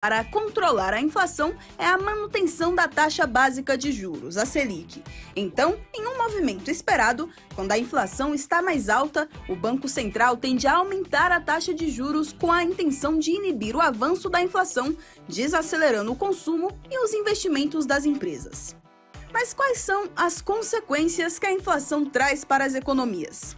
para controlar a inflação é a manutenção da taxa básica de juros, a Selic. Então, em um movimento esperado, quando a inflação está mais alta, o Banco Central tende a aumentar a taxa de juros com a intenção de inibir o avanço da inflação, desacelerando o consumo e os investimentos das empresas. Mas quais são as consequências que a inflação traz para as economias?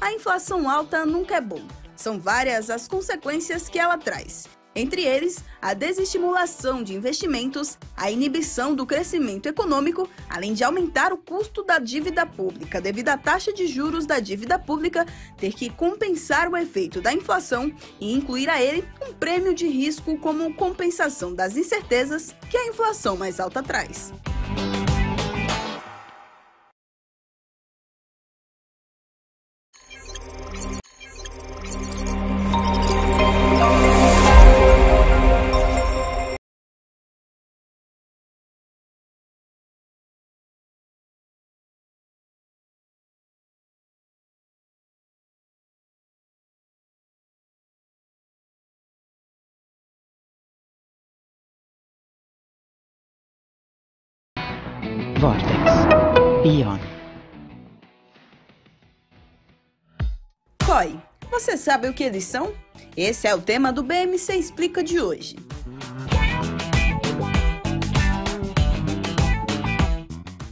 A inflação alta nunca é bom. São várias as consequências que ela traz entre eles a desestimulação de investimentos, a inibição do crescimento econômico, além de aumentar o custo da dívida pública devido à taxa de juros da dívida pública ter que compensar o efeito da inflação e incluir a ele um prêmio de risco como compensação das incertezas que a inflação mais alta traz. Você sabe o que eles são? Esse é o tema do BMC Explica de hoje.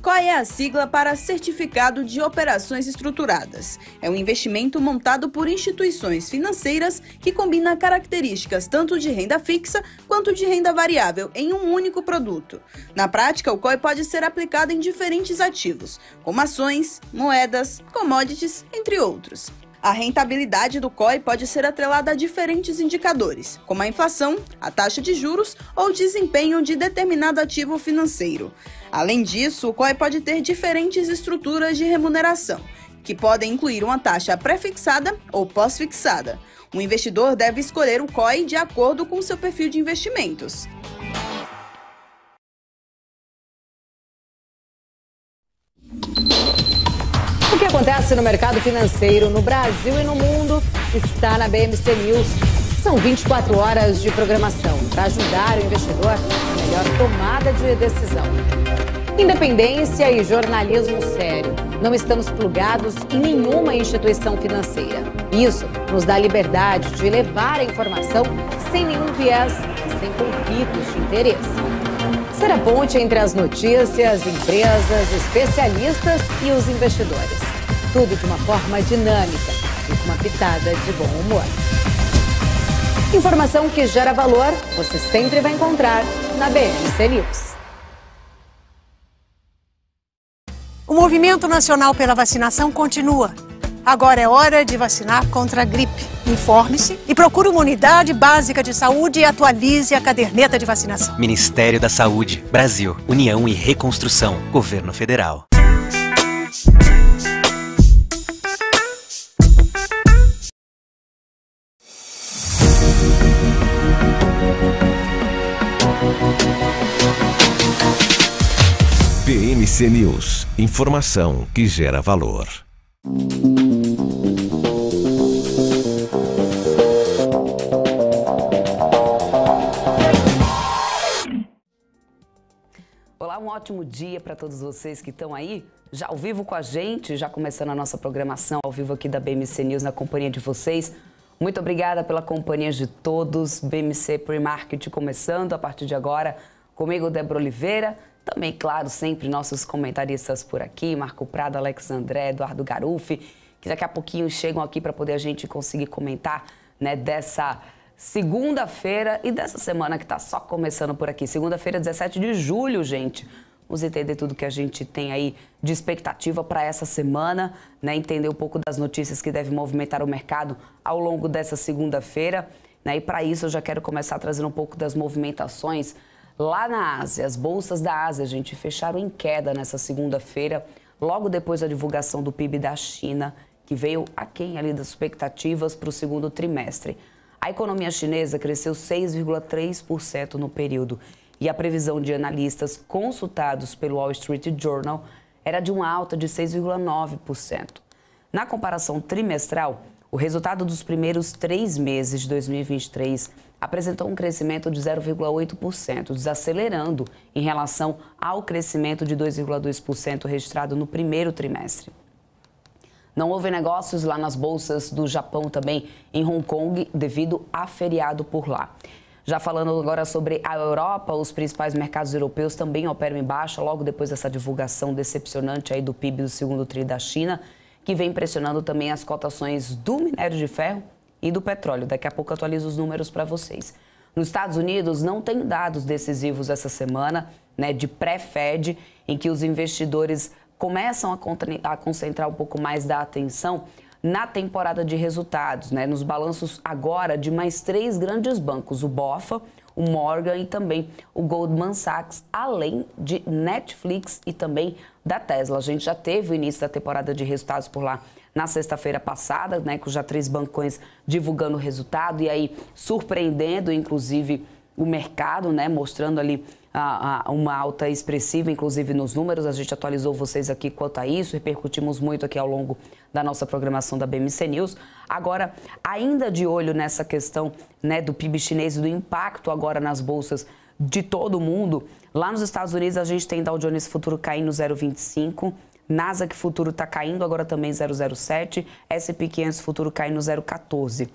Qual é a sigla para Certificado de Operações Estruturadas? É um investimento montado por instituições financeiras que combina características tanto de renda fixa quanto de renda variável em um único produto. Na prática, o COI pode ser aplicado em diferentes ativos, como ações, moedas, commodities, entre outros. A rentabilidade do COI pode ser atrelada a diferentes indicadores, como a inflação, a taxa de juros ou desempenho de determinado ativo financeiro. Além disso, o COI pode ter diferentes estruturas de remuneração, que podem incluir uma taxa pré-fixada ou pós-fixada. O investidor deve escolher o COI de acordo com seu perfil de investimentos. que acontece no mercado financeiro no Brasil e no mundo está na BMC News. São 24 horas de programação para ajudar o investidor na melhor tomada de decisão. Independência e jornalismo sério. Não estamos plugados em nenhuma instituição financeira. Isso nos dá liberdade de levar a informação sem nenhum viés, sem conflitos de interesse ser a ponte entre as notícias, empresas, especialistas e os investidores. Tudo de uma forma dinâmica e com uma pitada de bom humor. Informação que gera valor, você sempre vai encontrar na BNC News. O movimento nacional pela vacinação continua. Agora é hora de vacinar contra a gripe. Informe-se e procure uma unidade básica de saúde e atualize a caderneta de vacinação. Ministério da Saúde, Brasil, União e Reconstrução, Governo Federal. BMC News, informação que gera valor. ótimo dia para todos vocês que estão aí, já ao vivo com a gente, já começando a nossa programação ao vivo aqui da BMC News na companhia de vocês. Muito obrigada pela companhia de todos. BMC Pre-Market começando a partir de agora. Comigo, Débora Oliveira. Também, claro, sempre nossos comentaristas por aqui: Marco Prado, Alex André, Eduardo Garufi, que daqui a pouquinho chegam aqui para poder a gente conseguir comentar né, dessa segunda-feira e dessa semana que está só começando por aqui. Segunda-feira, 17 de julho, gente. Vamos entender tudo que a gente tem aí de expectativa para essa semana, né? entender um pouco das notícias que devem movimentar o mercado ao longo dessa segunda-feira. Né? E para isso eu já quero começar trazendo um pouco das movimentações lá na Ásia. As bolsas da Ásia, gente, fecharam em queda nessa segunda-feira, logo depois da divulgação do PIB da China, que veio aquém ali das expectativas para o segundo trimestre. A economia chinesa cresceu 6,3% no período e a previsão de analistas consultados pelo Wall Street Journal era de uma alta de 6,9%. Na comparação trimestral, o resultado dos primeiros três meses de 2023 apresentou um crescimento de 0,8%, desacelerando em relação ao crescimento de 2,2% registrado no primeiro trimestre. Não houve negócios lá nas bolsas do Japão também, em Hong Kong, devido a feriado por lá. Já falando agora sobre a Europa, os principais mercados europeus também operam em baixa logo depois dessa divulgação decepcionante aí do PIB do segundo tri da China, que vem pressionando também as cotações do minério de ferro e do petróleo. Daqui a pouco atualizo os números para vocês. Nos Estados Unidos não tem dados decisivos essa semana, né, de pré-Fed, em que os investidores começam a concentrar um pouco mais da atenção na temporada de resultados, né, nos balanços agora de mais três grandes bancos, o BOFA, o Morgan e também o Goldman Sachs, além de Netflix e também da Tesla. A gente já teve o início da temporada de resultados por lá na sexta-feira passada, né, com já três bancões divulgando o resultado e aí surpreendendo, inclusive, o mercado, né, mostrando ali uma alta expressiva, inclusive nos números. A gente atualizou vocês aqui quanto a isso, repercutimos muito aqui ao longo da nossa programação da BMC News. Agora, ainda de olho nessa questão né, do PIB chinês e do impacto agora nas bolsas de todo o mundo, lá nos Estados Unidos a gente tem Dow Jones Futuro caindo 0,25%. Nasdaq Futuro está caindo agora também 0,07, S&P 500 Futuro caindo 0,14.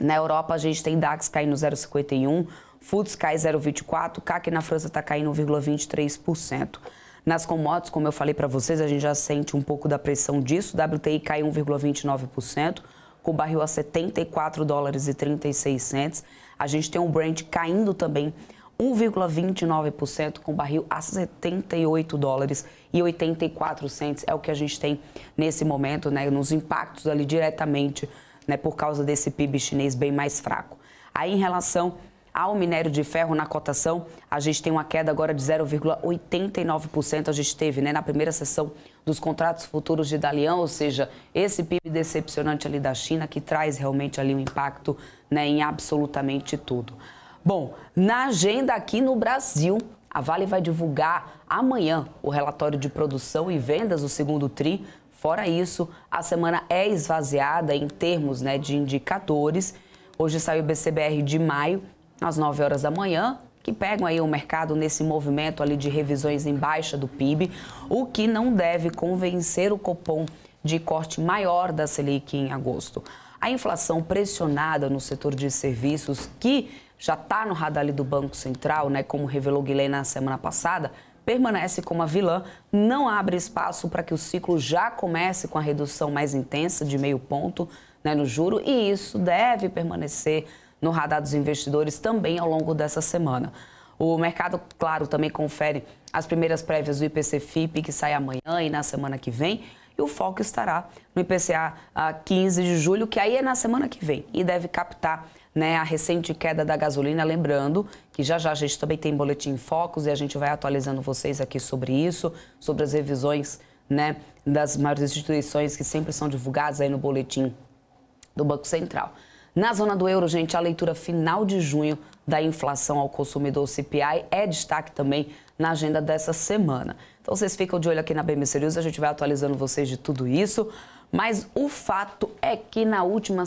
Na Europa a gente tem DAX caindo 0,51, FUTS cai 0,24%, CAC na França está caindo 1,23%. Nas commodities, como eu falei para vocês, a gente já sente um pouco da pressão disso. WTI cai 1,29%, com o barril a 74 dólares e 36 A gente tem um Brent caindo também 1,29% com o barril a 78 dólares e 84 cents. É o que a gente tem nesse momento, né, nos impactos ali diretamente, né, por causa desse PIB chinês bem mais fraco. Aí em relação ao minério de ferro na cotação. A gente tem uma queda agora de 0,89%. A gente teve né, na primeira sessão dos contratos futuros de Dalian, ou seja, esse PIB decepcionante ali da China que traz realmente ali um impacto né, em absolutamente tudo. Bom, na agenda aqui no Brasil, a Vale vai divulgar amanhã o relatório de produção e vendas do segundo TRI. Fora isso, a semana é esvaziada em termos né, de indicadores. Hoje saiu o BCBR de maio às 9 horas da manhã, que pegam aí o mercado nesse movimento ali de revisões em baixa do PIB, o que não deve convencer o Copom de corte maior da Selic em agosto. A inflação pressionada no setor de serviços, que já está no radar do Banco Central, né, como revelou Guilherme na semana passada, permanece como a vilã, não abre espaço para que o ciclo já comece com a redução mais intensa de meio ponto né, no juro, e isso deve permanecer no radar dos investidores também ao longo dessa semana. O mercado, claro, também confere as primeiras prévias do IPC-FIP, que sai amanhã e na semana que vem. E o foco estará no IPCA 15 de julho, que aí é na semana que vem e deve captar né, a recente queda da gasolina. Lembrando que já já a gente também tem boletim focos e a gente vai atualizando vocês aqui sobre isso, sobre as revisões né, das maiores instituições que sempre são divulgadas aí no boletim do Banco Central. Na zona do euro, gente, a leitura final de junho da inflação ao consumidor CPI é destaque também na agenda dessa semana. Então vocês ficam de olho aqui na BMC News, a gente vai atualizando vocês de tudo isso. Mas o fato é que na última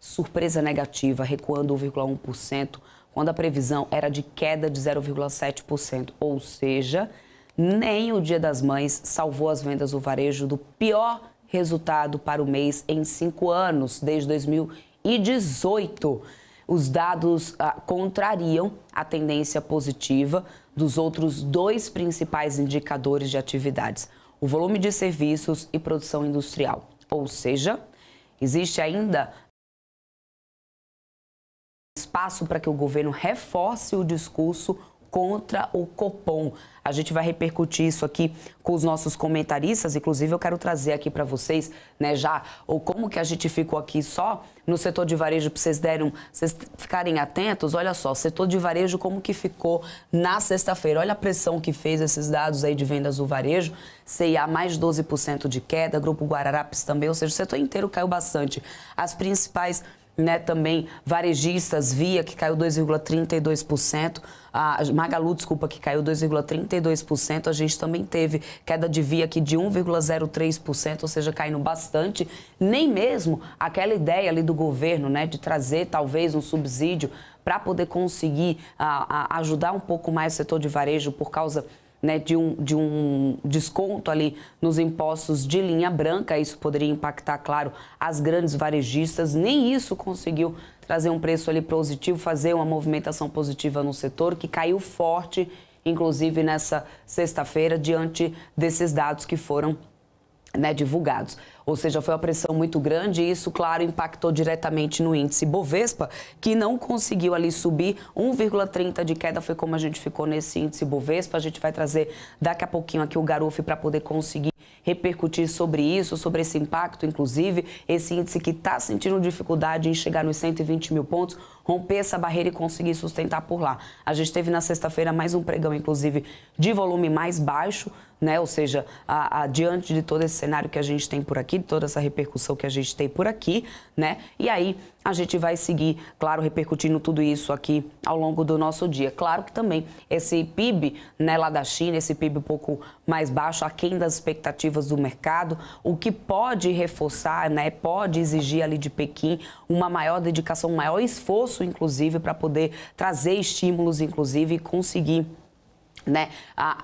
surpresa negativa, recuando 1,1%, quando a previsão era de queda de 0,7%, ou seja, nem o Dia das Mães salvou as vendas do varejo do pior resultado para o mês em cinco anos, desde 2018. Os dados ah, contrariam a tendência positiva dos outros dois principais indicadores de atividades: o volume de serviços e produção industrial. Ou seja, existe ainda espaço para que o governo reforce o discurso contra o Copom. A gente vai repercutir isso aqui com os nossos comentaristas, inclusive eu quero trazer aqui para vocês, né, já, ou como que a gente ficou aqui só no setor de varejo para vocês derem, vocês ficarem atentos. Olha só, setor de varejo como que ficou na sexta-feira. Olha a pressão que fez esses dados aí de vendas do varejo. CIA mais 12% de queda, Grupo Guararapes também, ou seja, o setor inteiro caiu bastante. As principais né, também varejistas, Via, que caiu 2,32%, a Magalu, desculpa, que caiu 2,32%, a gente também teve queda de Via aqui de 1,03%, ou seja, caindo bastante, nem mesmo aquela ideia ali do governo, né, de trazer talvez um subsídio para poder conseguir a, ah, a ah, ajudar um pouco mais o setor de varejo por causa né, de, um, de um desconto ali nos impostos de linha branca. Isso poderia impactar, claro, as grandes varejistas. Nem isso conseguiu trazer um preço ali positivo, fazer uma movimentação positiva no setor, que caiu forte, inclusive nessa sexta-feira, diante desses dados que foram né, divulgados. Ou seja, foi uma pressão muito grande e isso, claro, impactou diretamente no índice Bovespa, que não conseguiu ali subir. 1,30 de queda foi como a gente ficou nesse índice Bovespa. A gente vai trazer daqui a pouquinho aqui o Garufi para poder conseguir repercutir sobre isso, sobre esse impacto, inclusive, esse índice que está sentindo dificuldade em chegar nos 120 mil pontos, romper essa barreira e conseguir sustentar por lá. A gente teve na sexta-feira mais um pregão, inclusive, de volume mais baixo, né? Ou seja, a, a, diante de todo esse cenário que a gente tem por aqui, de toda essa repercussão que a gente tem por aqui, né? E aí a gente vai seguir, claro, repercutindo tudo isso aqui ao longo do nosso dia. Claro que também esse PIB né, lá da China, esse PIB um pouco mais baixo, aquém das expectativas do mercado, o que pode reforçar, né, pode exigir ali de Pequim uma maior dedicação, um maior esforço, inclusive, para poder trazer estímulos, inclusive, e conseguir né,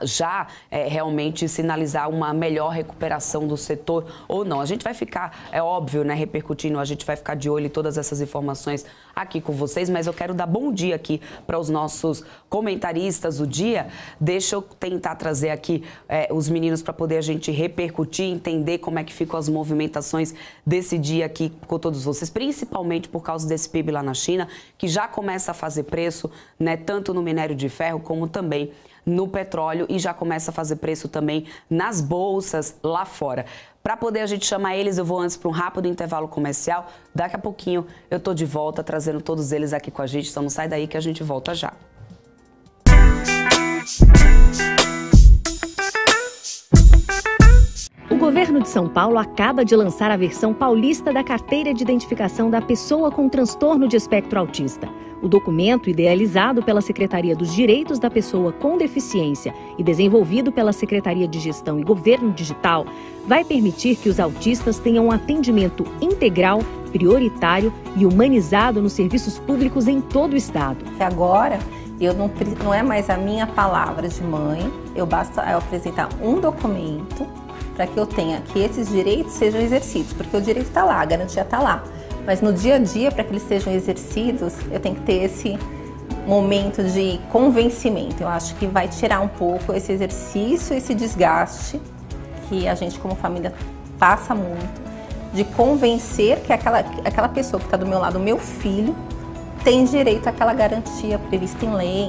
já é, realmente sinalizar uma melhor recuperação do setor ou não. A gente vai ficar, é óbvio, né, repercutindo, a gente vai ficar de olho em todas essas informações aqui com vocês, mas eu quero dar bom dia aqui para os nossos comentaristas do dia. Deixa eu tentar trazer aqui é, os meninos para poder a gente repercutir, entender como é que ficam as movimentações desse dia aqui com todos vocês, principalmente por causa desse PIB lá na China, que já começa a fazer preço, né, tanto no minério de ferro como também no petróleo e já começa a fazer preço também nas bolsas lá fora. Para poder a gente chamar eles, eu vou antes para um rápido intervalo comercial. Daqui a pouquinho eu tô de volta trazendo todos eles aqui com a gente. Então não sai daí que a gente volta já. O governo de São Paulo acaba de lançar a versão paulista da carteira de identificação da pessoa com transtorno de espectro autista. O documento, idealizado pela Secretaria dos Direitos da Pessoa com Deficiência e desenvolvido pela Secretaria de Gestão e Governo Digital, vai permitir que os autistas tenham um atendimento integral, prioritário e humanizado nos serviços públicos em todo o Estado. Agora, eu não, não é mais a minha palavra de mãe, eu basta eu apresentar um documento para que eu tenha que esses direitos sejam exercidos, porque o direito está lá, a garantia está lá mas no dia a dia, para que eles sejam exercidos, eu tenho que ter esse momento de convencimento. Eu acho que vai tirar um pouco esse exercício, esse desgaste que a gente, como família, passa muito, de convencer que aquela, aquela pessoa que está do meu lado, meu filho, tem direito àquela garantia prevista em lei,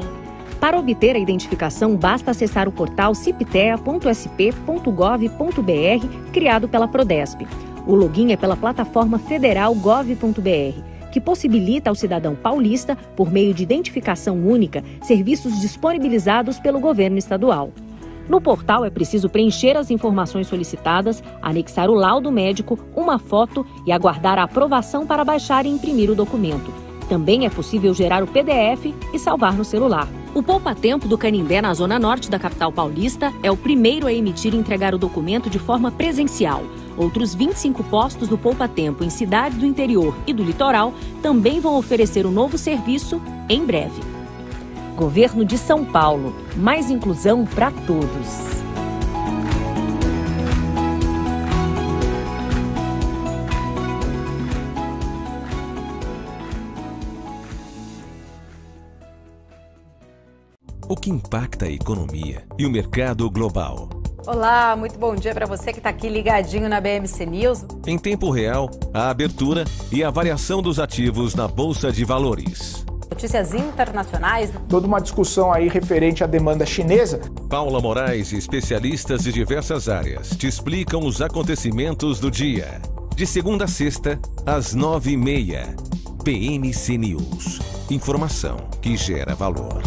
para obter a identificação, basta acessar o portal ciptea.sp.gov.br, criado pela Prodesp. O login é pela plataforma federal gov.br que possibilita ao cidadão paulista, por meio de identificação única, serviços disponibilizados pelo governo estadual. No portal é preciso preencher as informações solicitadas, anexar o laudo médico, uma foto e aguardar a aprovação para baixar e imprimir o documento. Também é possível gerar o PDF e salvar no celular. O Poupa Tempo do Canindé, na zona norte da capital paulista, é o primeiro a emitir e entregar o documento de forma presencial. Outros 25 postos do Poupa Tempo em cidades do interior e do litoral também vão oferecer o um novo serviço em breve. Governo de São Paulo. Mais inclusão para todos. o que impacta a economia e o mercado global. Olá, muito bom dia para você que está aqui ligadinho na BMC News. Em tempo real, a abertura e a variação dos ativos na Bolsa de Valores. Notícias internacionais. Toda uma discussão aí referente à demanda chinesa. Paula Moraes e especialistas de diversas áreas te explicam os acontecimentos do dia. De segunda a sexta, às nove e meia. BMC News. Informação que gera valor.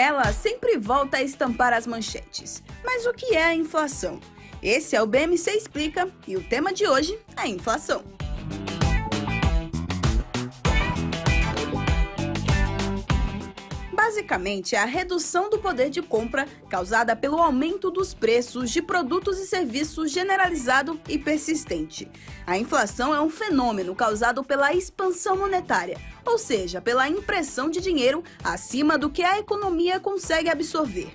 Ela sempre volta a estampar as manchetes. Mas o que é a inflação? Esse é o BMC Explica e o tema de hoje é inflação. basicamente é a redução do poder de compra causada pelo aumento dos preços de produtos e serviços generalizado e persistente. A inflação é um fenômeno causado pela expansão monetária, ou seja, pela impressão de dinheiro acima do que a economia consegue absorver.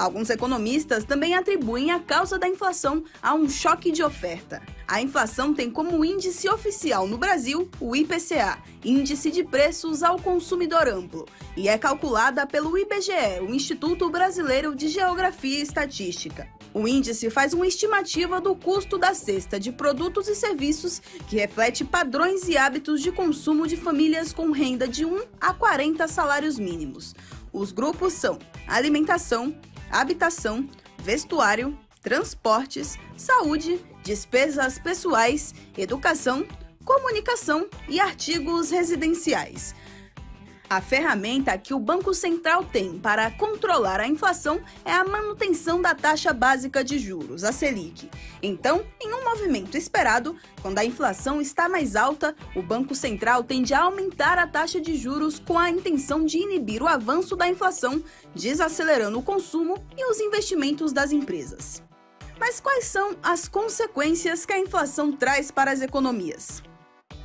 Alguns economistas também atribuem a causa da inflação a um choque de oferta. A inflação tem como índice oficial no Brasil o IPCA, Índice de Preços ao Consumidor Amplo, e é calculada pelo IBGE, o Instituto Brasileiro de Geografia e Estatística. O índice faz uma estimativa do custo da cesta de produtos e serviços que reflete padrões e hábitos de consumo de famílias com renda de 1 a 40 salários mínimos. Os grupos são alimentação, habitação, vestuário, transportes, saúde, despesas pessoais, educação, comunicação e artigos residenciais a ferramenta que o Banco Central tem para controlar a inflação é a manutenção da taxa básica de juros, a Selic. Então, em um movimento esperado, quando a inflação está mais alta, o Banco Central tende a aumentar a taxa de juros com a intenção de inibir o avanço da inflação, desacelerando o consumo e os investimentos das empresas. Mas quais são as consequências que a inflação traz para as economias?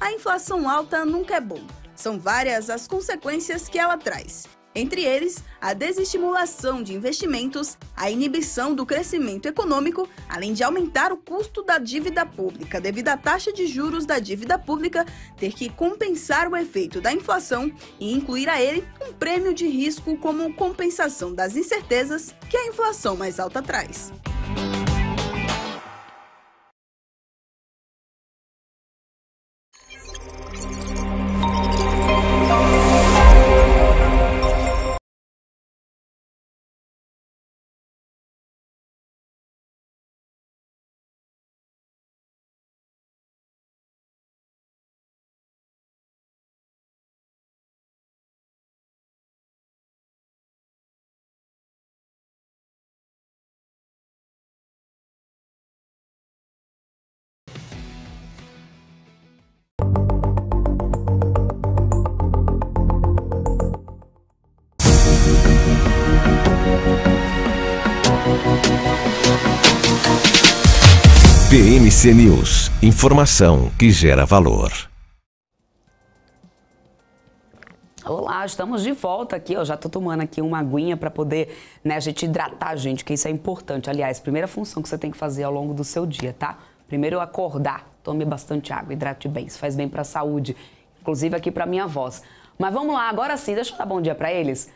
A inflação alta nunca é bom são várias as consequências que ela traz. Entre eles, a desestimulação de investimentos, a inibição do crescimento econômico, além de aumentar o custo da dívida pública devido à taxa de juros da dívida pública ter que compensar o efeito da inflação e incluir a ele um prêmio de risco como compensação das incertezas que a inflação mais alta traz. IC News, informação que gera valor. Olá, estamos de volta aqui. Eu já estou tomando aqui uma aguinha para poder, né, a gente hidratar a gente, que isso é importante. Aliás, primeira função que você tem que fazer ao longo do seu dia, tá? Primeiro acordar, tome bastante água, hidrate bem, isso faz bem para a saúde, inclusive aqui para minha voz. Mas vamos lá, agora sim, deixa eu dar bom dia para eles.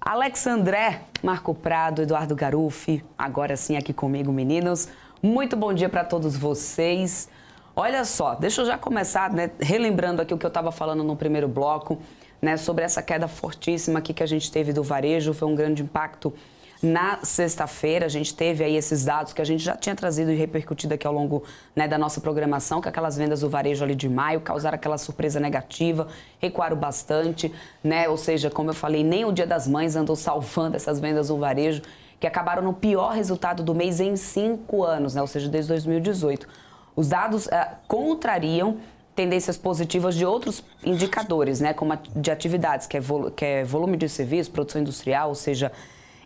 Alex André, Marco Prado, Eduardo Garufi, agora sim aqui comigo, meninos. Muito bom dia para todos vocês. Olha só, deixa eu já começar, né, relembrando aqui o que eu estava falando no primeiro bloco, né, sobre essa queda fortíssima aqui que a gente teve do varejo, foi um grande impacto na sexta-feira, a gente teve aí esses dados que a gente já tinha trazido e repercutido aqui ao longo né, da nossa programação, que aquelas vendas do varejo ali de maio causaram aquela surpresa negativa, recuaram bastante, né? Ou seja, como eu falei, nem o Dia das Mães andou salvando essas vendas do varejo que acabaram no pior resultado do mês em cinco anos, né? ou seja, desde 2018. Os dados uh, contrariam tendências positivas de outros indicadores, né? como a de atividades, que é, que é volume de serviço, produção industrial, ou seja,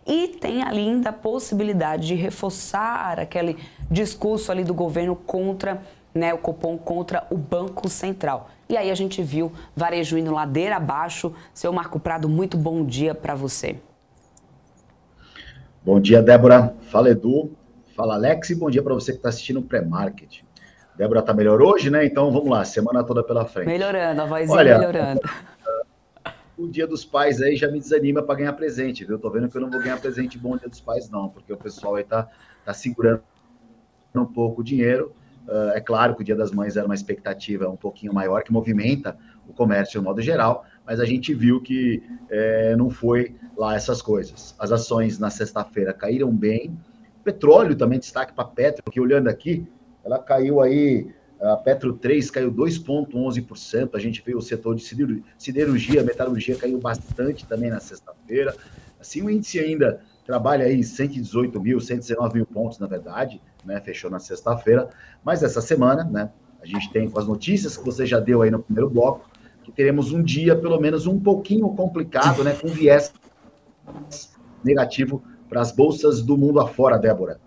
e tem ali ainda a possibilidade de reforçar aquele discurso ali do governo contra né, o cupom contra o Banco Central. E aí a gente viu varejo indo ladeira abaixo. Seu Marco Prado, muito bom dia para você. Bom dia, Débora. Fala, Edu. Fala, Alex. E bom dia para você que está assistindo o pré-market. Débora está melhor hoje, né? Então vamos lá, semana toda pela frente. Melhorando, a vozinha Olha, melhorando. O dia dos pais aí já me desanima para ganhar presente, viu? Tô vendo que eu não vou ganhar presente bom dia dos pais, não, porque o pessoal aí tá, tá segurando um pouco o dinheiro. Uh, é claro que o dia das mães era uma expectativa um pouquinho maior, que movimenta o comércio de modo geral, mas a gente viu que é, não foi lá essas coisas. As ações na sexta-feira caíram bem. Petróleo também destaque para Petro, que olhando aqui, ela caiu aí, a Petro 3 caiu 2,11%. A gente viu o setor de siderurgia, metalurgia caiu bastante também na sexta-feira. Assim, o índice ainda trabalha aí 118 mil, 119 mil pontos, na verdade, né? Fechou na sexta-feira. Mas essa semana, né? A gente tem com as notícias que você já deu aí no primeiro bloco, que teremos um dia, pelo menos, um pouquinho complicado, né, com viés negativo para as bolsas do mundo afora, Débora.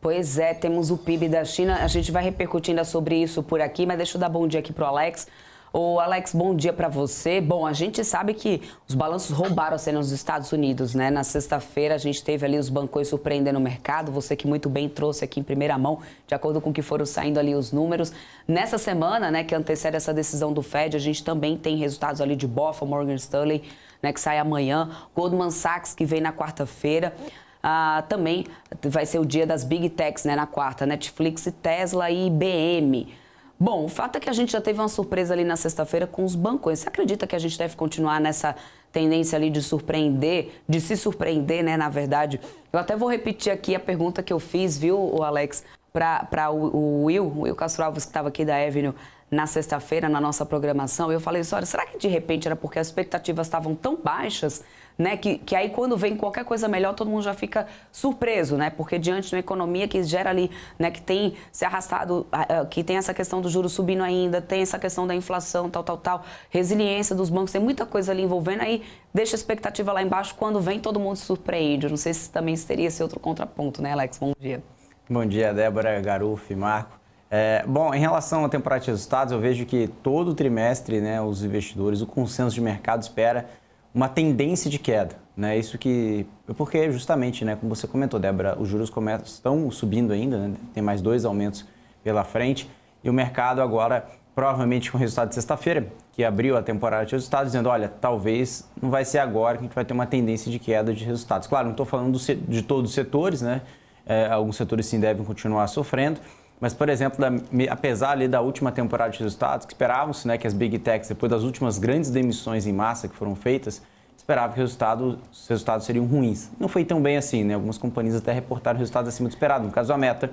Pois é, temos o PIB da China. A gente vai repercutindo sobre isso por aqui, mas deixa eu dar bom dia aqui para o Alex. Ô, Alex, bom dia para você. Bom, a gente sabe que os balanços roubaram a cena nos Estados Unidos, né? Na sexta-feira a gente teve ali os bancões surpreendendo o mercado, você que muito bem trouxe aqui em primeira mão, de acordo com o que foram saindo ali os números. Nessa semana, né, que antecede essa decisão do Fed, a gente também tem resultados ali de Boffa, Morgan Stanley, né, que sai amanhã, Goldman Sachs, que vem na quarta-feira. Ah, também vai ser o dia das Big Techs, né, na quarta, Netflix, Tesla e IBM. Bom, o fato é que a gente já teve uma surpresa ali na sexta-feira com os bancões. Você acredita que a gente deve continuar nessa tendência ali de surpreender, de se surpreender, né, na verdade? Eu até vou repetir aqui a pergunta que eu fiz, viu, Alex, para o, o Will, o Will Castro Alves, que estava aqui da Avenue, na sexta-feira, na nossa programação. Eu falei isso, olha, será que de repente era porque as expectativas estavam tão baixas né? Que, que aí quando vem qualquer coisa melhor, todo mundo já fica surpreso, né? Porque diante de uma economia que gera ali, né, que tem se arrastado, ah, ah, que tem essa questão do juro subindo ainda, tem essa questão da inflação, tal, tal, tal, resiliência dos bancos, tem muita coisa ali envolvendo, aí deixa a expectativa lá embaixo, quando vem todo mundo se surpreende. Eu não sei se também teria esse outro contraponto, né, Alex? Bom dia. Bom dia, Débora, Garufi, Marco. É, bom, em relação à temporada de resultados, eu vejo que todo trimestre né, os investidores, o consenso de mercado espera uma tendência de queda. Né? Isso que. Porque justamente, né, como você comentou, Débora, os juros começam, estão subindo ainda, né? tem mais dois aumentos pela frente, e o mercado agora, provavelmente com o resultado de sexta-feira, que abriu a temporada de resultados, dizendo, olha, talvez não vai ser agora que a gente vai ter uma tendência de queda de resultados. Claro, não estou falando de todos os setores, né? É, alguns setores sim devem continuar sofrendo, mas, por exemplo, da, apesar ali da última temporada de resultados, que esperavam-se né, que as Big Techs, depois das últimas grandes demissões em massa que foram feitas, esperava que resultado, os resultados seriam ruins. Não foi tão bem assim, né? Algumas companhias até reportaram resultados acima do esperado, no caso a Meta.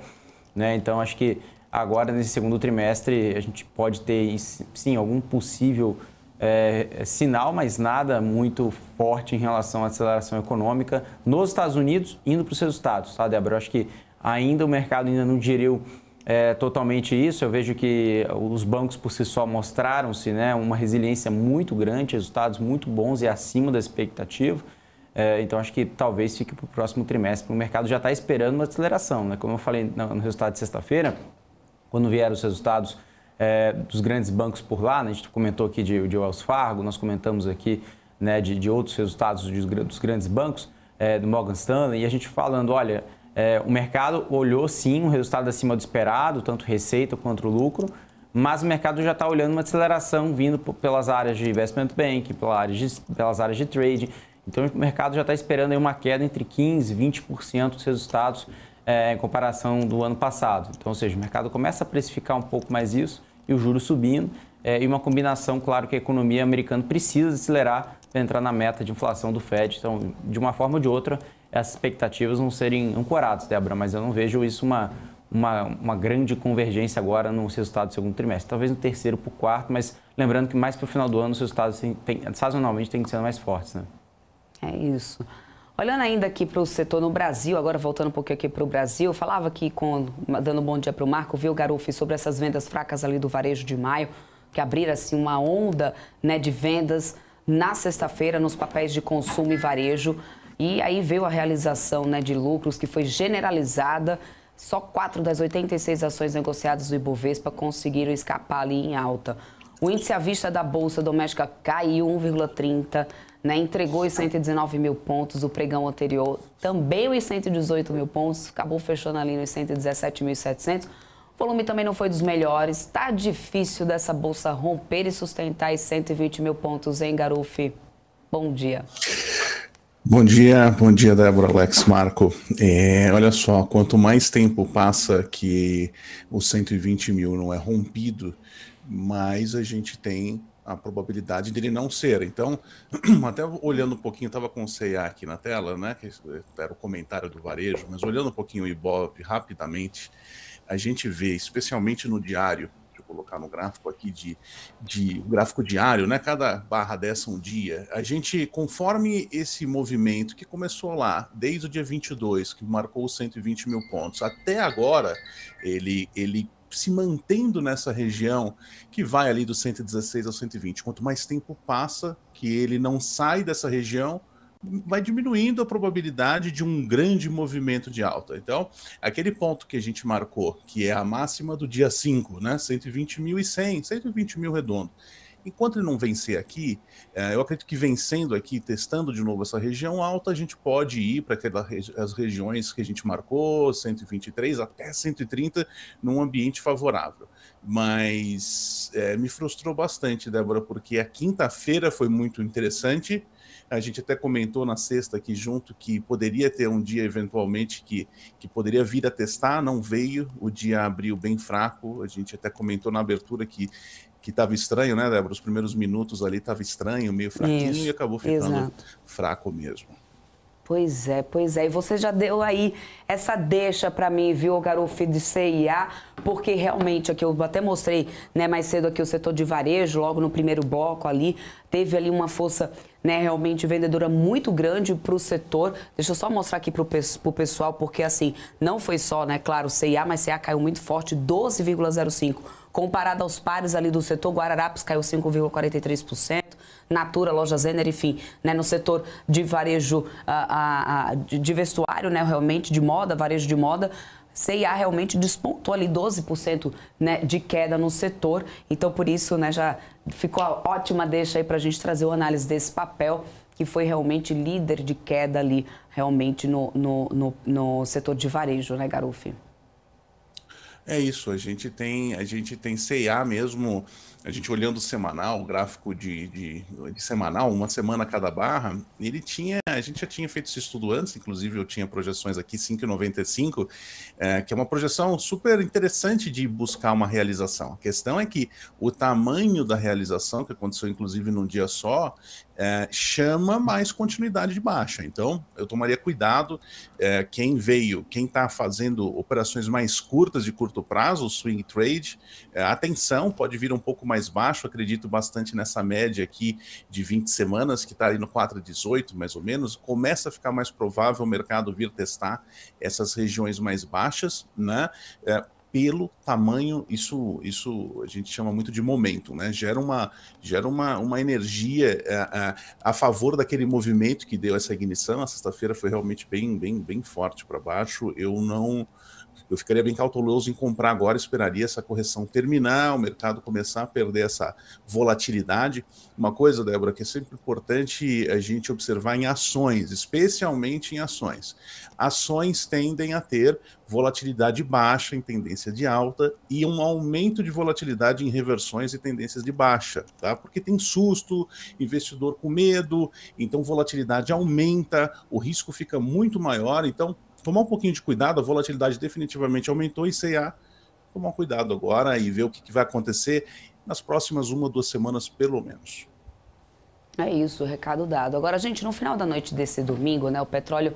Né? Então, acho que agora, nesse segundo trimestre, a gente pode ter, sim, algum possível é, sinal, mas nada muito forte em relação à aceleração econômica nos Estados Unidos, indo para os resultados, tá, Débora? Eu acho que ainda o mercado ainda não geriu é, totalmente isso. Eu vejo que os bancos por si só mostraram-se né, uma resiliência muito grande, resultados muito bons e acima da expectativa. É, então acho que talvez fique para o próximo trimestre. O mercado já está esperando uma aceleração. Né? Como eu falei no resultado de sexta-feira, quando vieram os resultados é, dos grandes bancos por lá, né? a gente comentou aqui de, de Wells Fargo, nós comentamos aqui né, de, de outros resultados dos, dos grandes bancos, é, do Morgan Stanley, e a gente falando, olha, é, o mercado olhou sim um resultado acima do esperado, tanto receita quanto lucro, mas o mercado já está olhando uma aceleração vindo pelas áreas de investment bank, pelas áreas de, pelas áreas de trading. Então o mercado já está esperando uma queda entre 15% e 20% dos resultados é, em comparação do ano passado. Então, ou seja, o mercado começa a precificar um pouco mais isso e o juro subindo. É, e uma combinação, claro, que a economia americana precisa acelerar para entrar na meta de inflação do Fed. Então, de uma forma ou de outra, essas expectativas não serem ancoradas, Débora, mas eu não vejo isso uma, uma, uma grande convergência agora nos resultados do segundo trimestre. Talvez no terceiro para o quarto, mas lembrando que mais para o final do ano os resultados tem, sazonalmente têm que ser mais fortes. Né? É isso. Olhando ainda aqui para o setor no Brasil, agora voltando um pouquinho aqui para o Brasil, falava aqui, com, dando um bom dia para o Marco, viu, Garufi, sobre essas vendas fracas ali do varejo de maio, que abriram assim, uma onda né, de vendas na sexta-feira nos papéis de consumo e varejo e aí veio a realização né, de lucros que foi generalizada. Só quatro das 86 ações negociadas do Ibovespa conseguiram escapar ali em alta. O índice à vista da Bolsa Doméstica caiu 1,30, né, entregou os 119 mil pontos, o pregão anterior também os 118 mil pontos, acabou fechando ali nos 117.700. O volume também não foi dos melhores, está difícil dessa Bolsa romper e sustentar os 120 mil pontos, hein, Garufi? Bom dia. Bom dia, bom dia, Débora, Alex, Marco. É, olha só, quanto mais tempo passa que o 120 mil não é rompido, mais a gente tem a probabilidade dele não ser. Então, até olhando um pouquinho, estava com o CEA aqui na tela, né? Que era o comentário do varejo, mas olhando um pouquinho o Ibope rapidamente, a gente vê, especialmente no diário, colocar no gráfico aqui de, de um gráfico diário, né? Cada barra dessa um dia. A gente, conforme esse movimento que começou lá desde o dia 22, que marcou os 120 mil pontos, até agora, ele, ele se mantendo nessa região que vai ali do 116 ao 120. Quanto mais tempo passa que ele não sai dessa região, vai diminuindo a probabilidade de um grande movimento de alta. Então, aquele ponto que a gente marcou, que é a máxima do dia 5, né? 120 mil e 100, 120 mil redondo. Enquanto ele não vencer aqui, é, eu acredito que vencendo aqui, testando de novo essa região alta, a gente pode ir para aquelas regiões que a gente marcou, 123 até 130, num ambiente favorável. Mas é, me frustrou bastante, Débora, porque a quinta-feira foi muito interessante a gente até comentou na sexta aqui junto que poderia ter um dia, eventualmente, que, que poderia vir a testar, não veio. O dia abriu bem fraco. A gente até comentou na abertura que que estava estranho, né, Débora? Os primeiros minutos ali estava estranho, meio fraquinho, Isso, e acabou ficando exato. fraco mesmo. Pois é, pois é. E você já deu aí essa deixa para mim, viu, Garofi, de CIA, porque realmente aqui eu até mostrei, né, mais cedo aqui o setor de varejo, logo no primeiro bloco ali, teve ali uma força, né, realmente vendedora muito grande para o setor. Deixa eu só mostrar aqui para o pessoal, porque assim, não foi só, né, claro, CIA, mas CIA caiu muito forte, 12,05%. Comparado aos pares ali do setor, Guararapes caiu 5,43%. Natura, Loja Zener, enfim, né, no setor de varejo ah, ah, ah, de vestuário, né, realmente de moda, varejo de moda, CIA realmente despontou ali 12% né, de queda no setor. Então, por isso, né, já ficou ótima deixa aí para a gente trazer o análise desse papel que foi realmente líder de queda ali, realmente no, no, no, no setor de varejo, né, Garufi? É isso, a gente tem, a gente tem CA mesmo, a gente olhando semanal, o gráfico de, de, de, semanal, uma semana cada barra, ele tinha, a gente já tinha feito esse estudo antes, inclusive eu tinha projeções aqui 5,95, é, que é uma projeção super interessante de buscar uma realização. A questão é que o tamanho da realização, que aconteceu inclusive num dia só, é, chama mais continuidade de baixa. Então, eu tomaria cuidado. É, quem veio, quem está fazendo operações mais curtas de curto prazo, swing trade, é, atenção, pode vir um pouco mais baixo. Acredito bastante nessa média aqui de 20 semanas, que está ali no 4,18 mais ou menos. Começa a ficar mais provável o mercado vir testar essas regiões mais baixas, né? É, pelo tamanho, isso, isso a gente chama muito de momento, né? Gera uma, gera uma, uma energia a, eh, a, eh, a favor daquele movimento que deu essa ignição. A sexta-feira foi realmente bem, bem, bem forte para baixo. Eu não, eu ficaria bem cauteloso em comprar agora, esperaria essa correção terminar, o mercado começar a perder essa volatilidade. Uma coisa, Débora, que é sempre importante a gente observar em ações, especialmente em ações. Ações tendem a ter volatilidade baixa em tendência de alta e um aumento de volatilidade em reversões e tendências de baixa, tá? Porque tem susto, investidor com medo, então volatilidade aumenta, o risco fica muito maior, então tomar um pouquinho de cuidado, a volatilidade definitivamente aumentou e CEA tomar cuidado agora e ver o que, que vai acontecer nas próximas uma, duas semanas, pelo menos. É isso, recado dado. Agora, gente, no final da noite desse domingo, né, o petróleo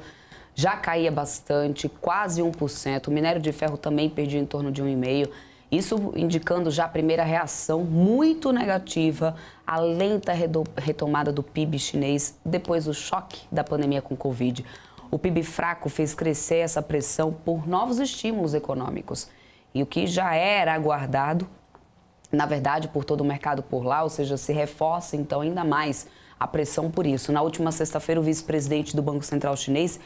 já caía bastante, quase 1%. O minério de ferro também perdia em torno de 1,5%. Isso indicando já a primeira reação muito negativa à lenta retomada do PIB chinês depois do choque da pandemia com Covid. O PIB fraco fez crescer essa pressão por novos estímulos econômicos. E o que já era aguardado, na verdade, por todo o mercado por lá, ou seja, se reforça então ainda mais a pressão por isso. Na última sexta-feira, o vice-presidente do Banco Central Chinês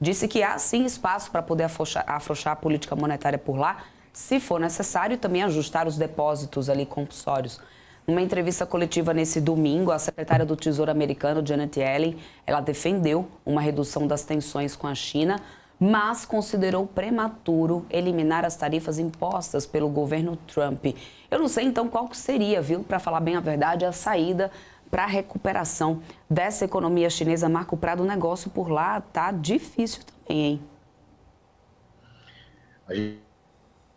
disse que há sim espaço para poder afrouxar, afrouxar a política monetária por lá, se for necessário, e também ajustar os depósitos ali compulsórios. Numa entrevista coletiva nesse domingo, a secretária do Tesouro americano, Janet Yellen, ela defendeu uma redução das tensões com a China, mas considerou prematuro eliminar as tarifas impostas pelo governo Trump. Eu não sei então qual que seria, viu, para falar bem a verdade, a saída para a recuperação dessa economia chinesa. Marco Prado, o negócio por lá tá difícil também, hein? A gente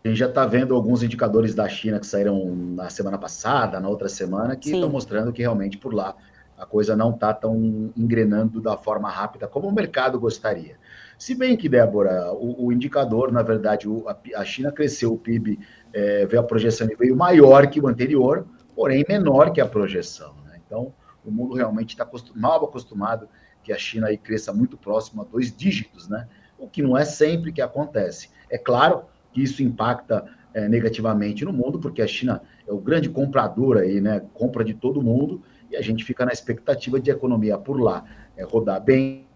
a gente já está vendo alguns indicadores da China que saíram na semana passada, na outra semana, que estão mostrando que realmente por lá a coisa não está tão engrenando da forma rápida como o mercado gostaria. Se bem que, Débora, o, o indicador, na verdade, o, a, a, China cresceu, o PIB é, veio a projeção, veio maior que o anterior, porém menor que a projeção. Né? Então, o mundo realmente está mal acostumado que a China aí cresça muito próximo a dois dígitos, né? O que não é sempre que acontece. É claro isso impacta é, negativamente no mundo, porque a China é o grande comprador aí, né? Compra de todo mundo e a gente fica na expectativa de a economia por lá é, rodar bem,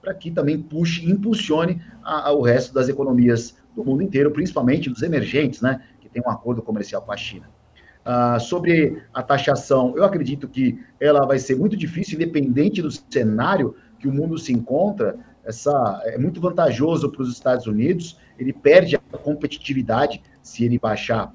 para que também puxe, impulsione a, a, o resto das economias do mundo inteiro, principalmente dos emergentes, né? Que tem um acordo comercial com a China. Ah, sobre a taxação, eu acredito que ela vai ser muito difícil, independente do cenário que o mundo se encontra. Essa é muito vantajoso para os Estados Unidos ele perde a competitividade se ele baixar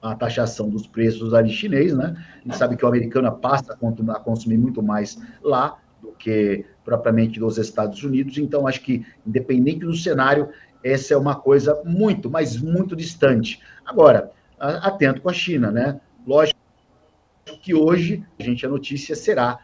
a taxação dos preços ali chinês, né? A gente sabe que o americano passa a consumir muito mais lá do que propriamente dos Estados Unidos. Então, acho que, independente do cenário, essa é uma coisa muito, mas muito distante. Agora, atento com a China, né? Lógico que hoje, a gente, a notícia será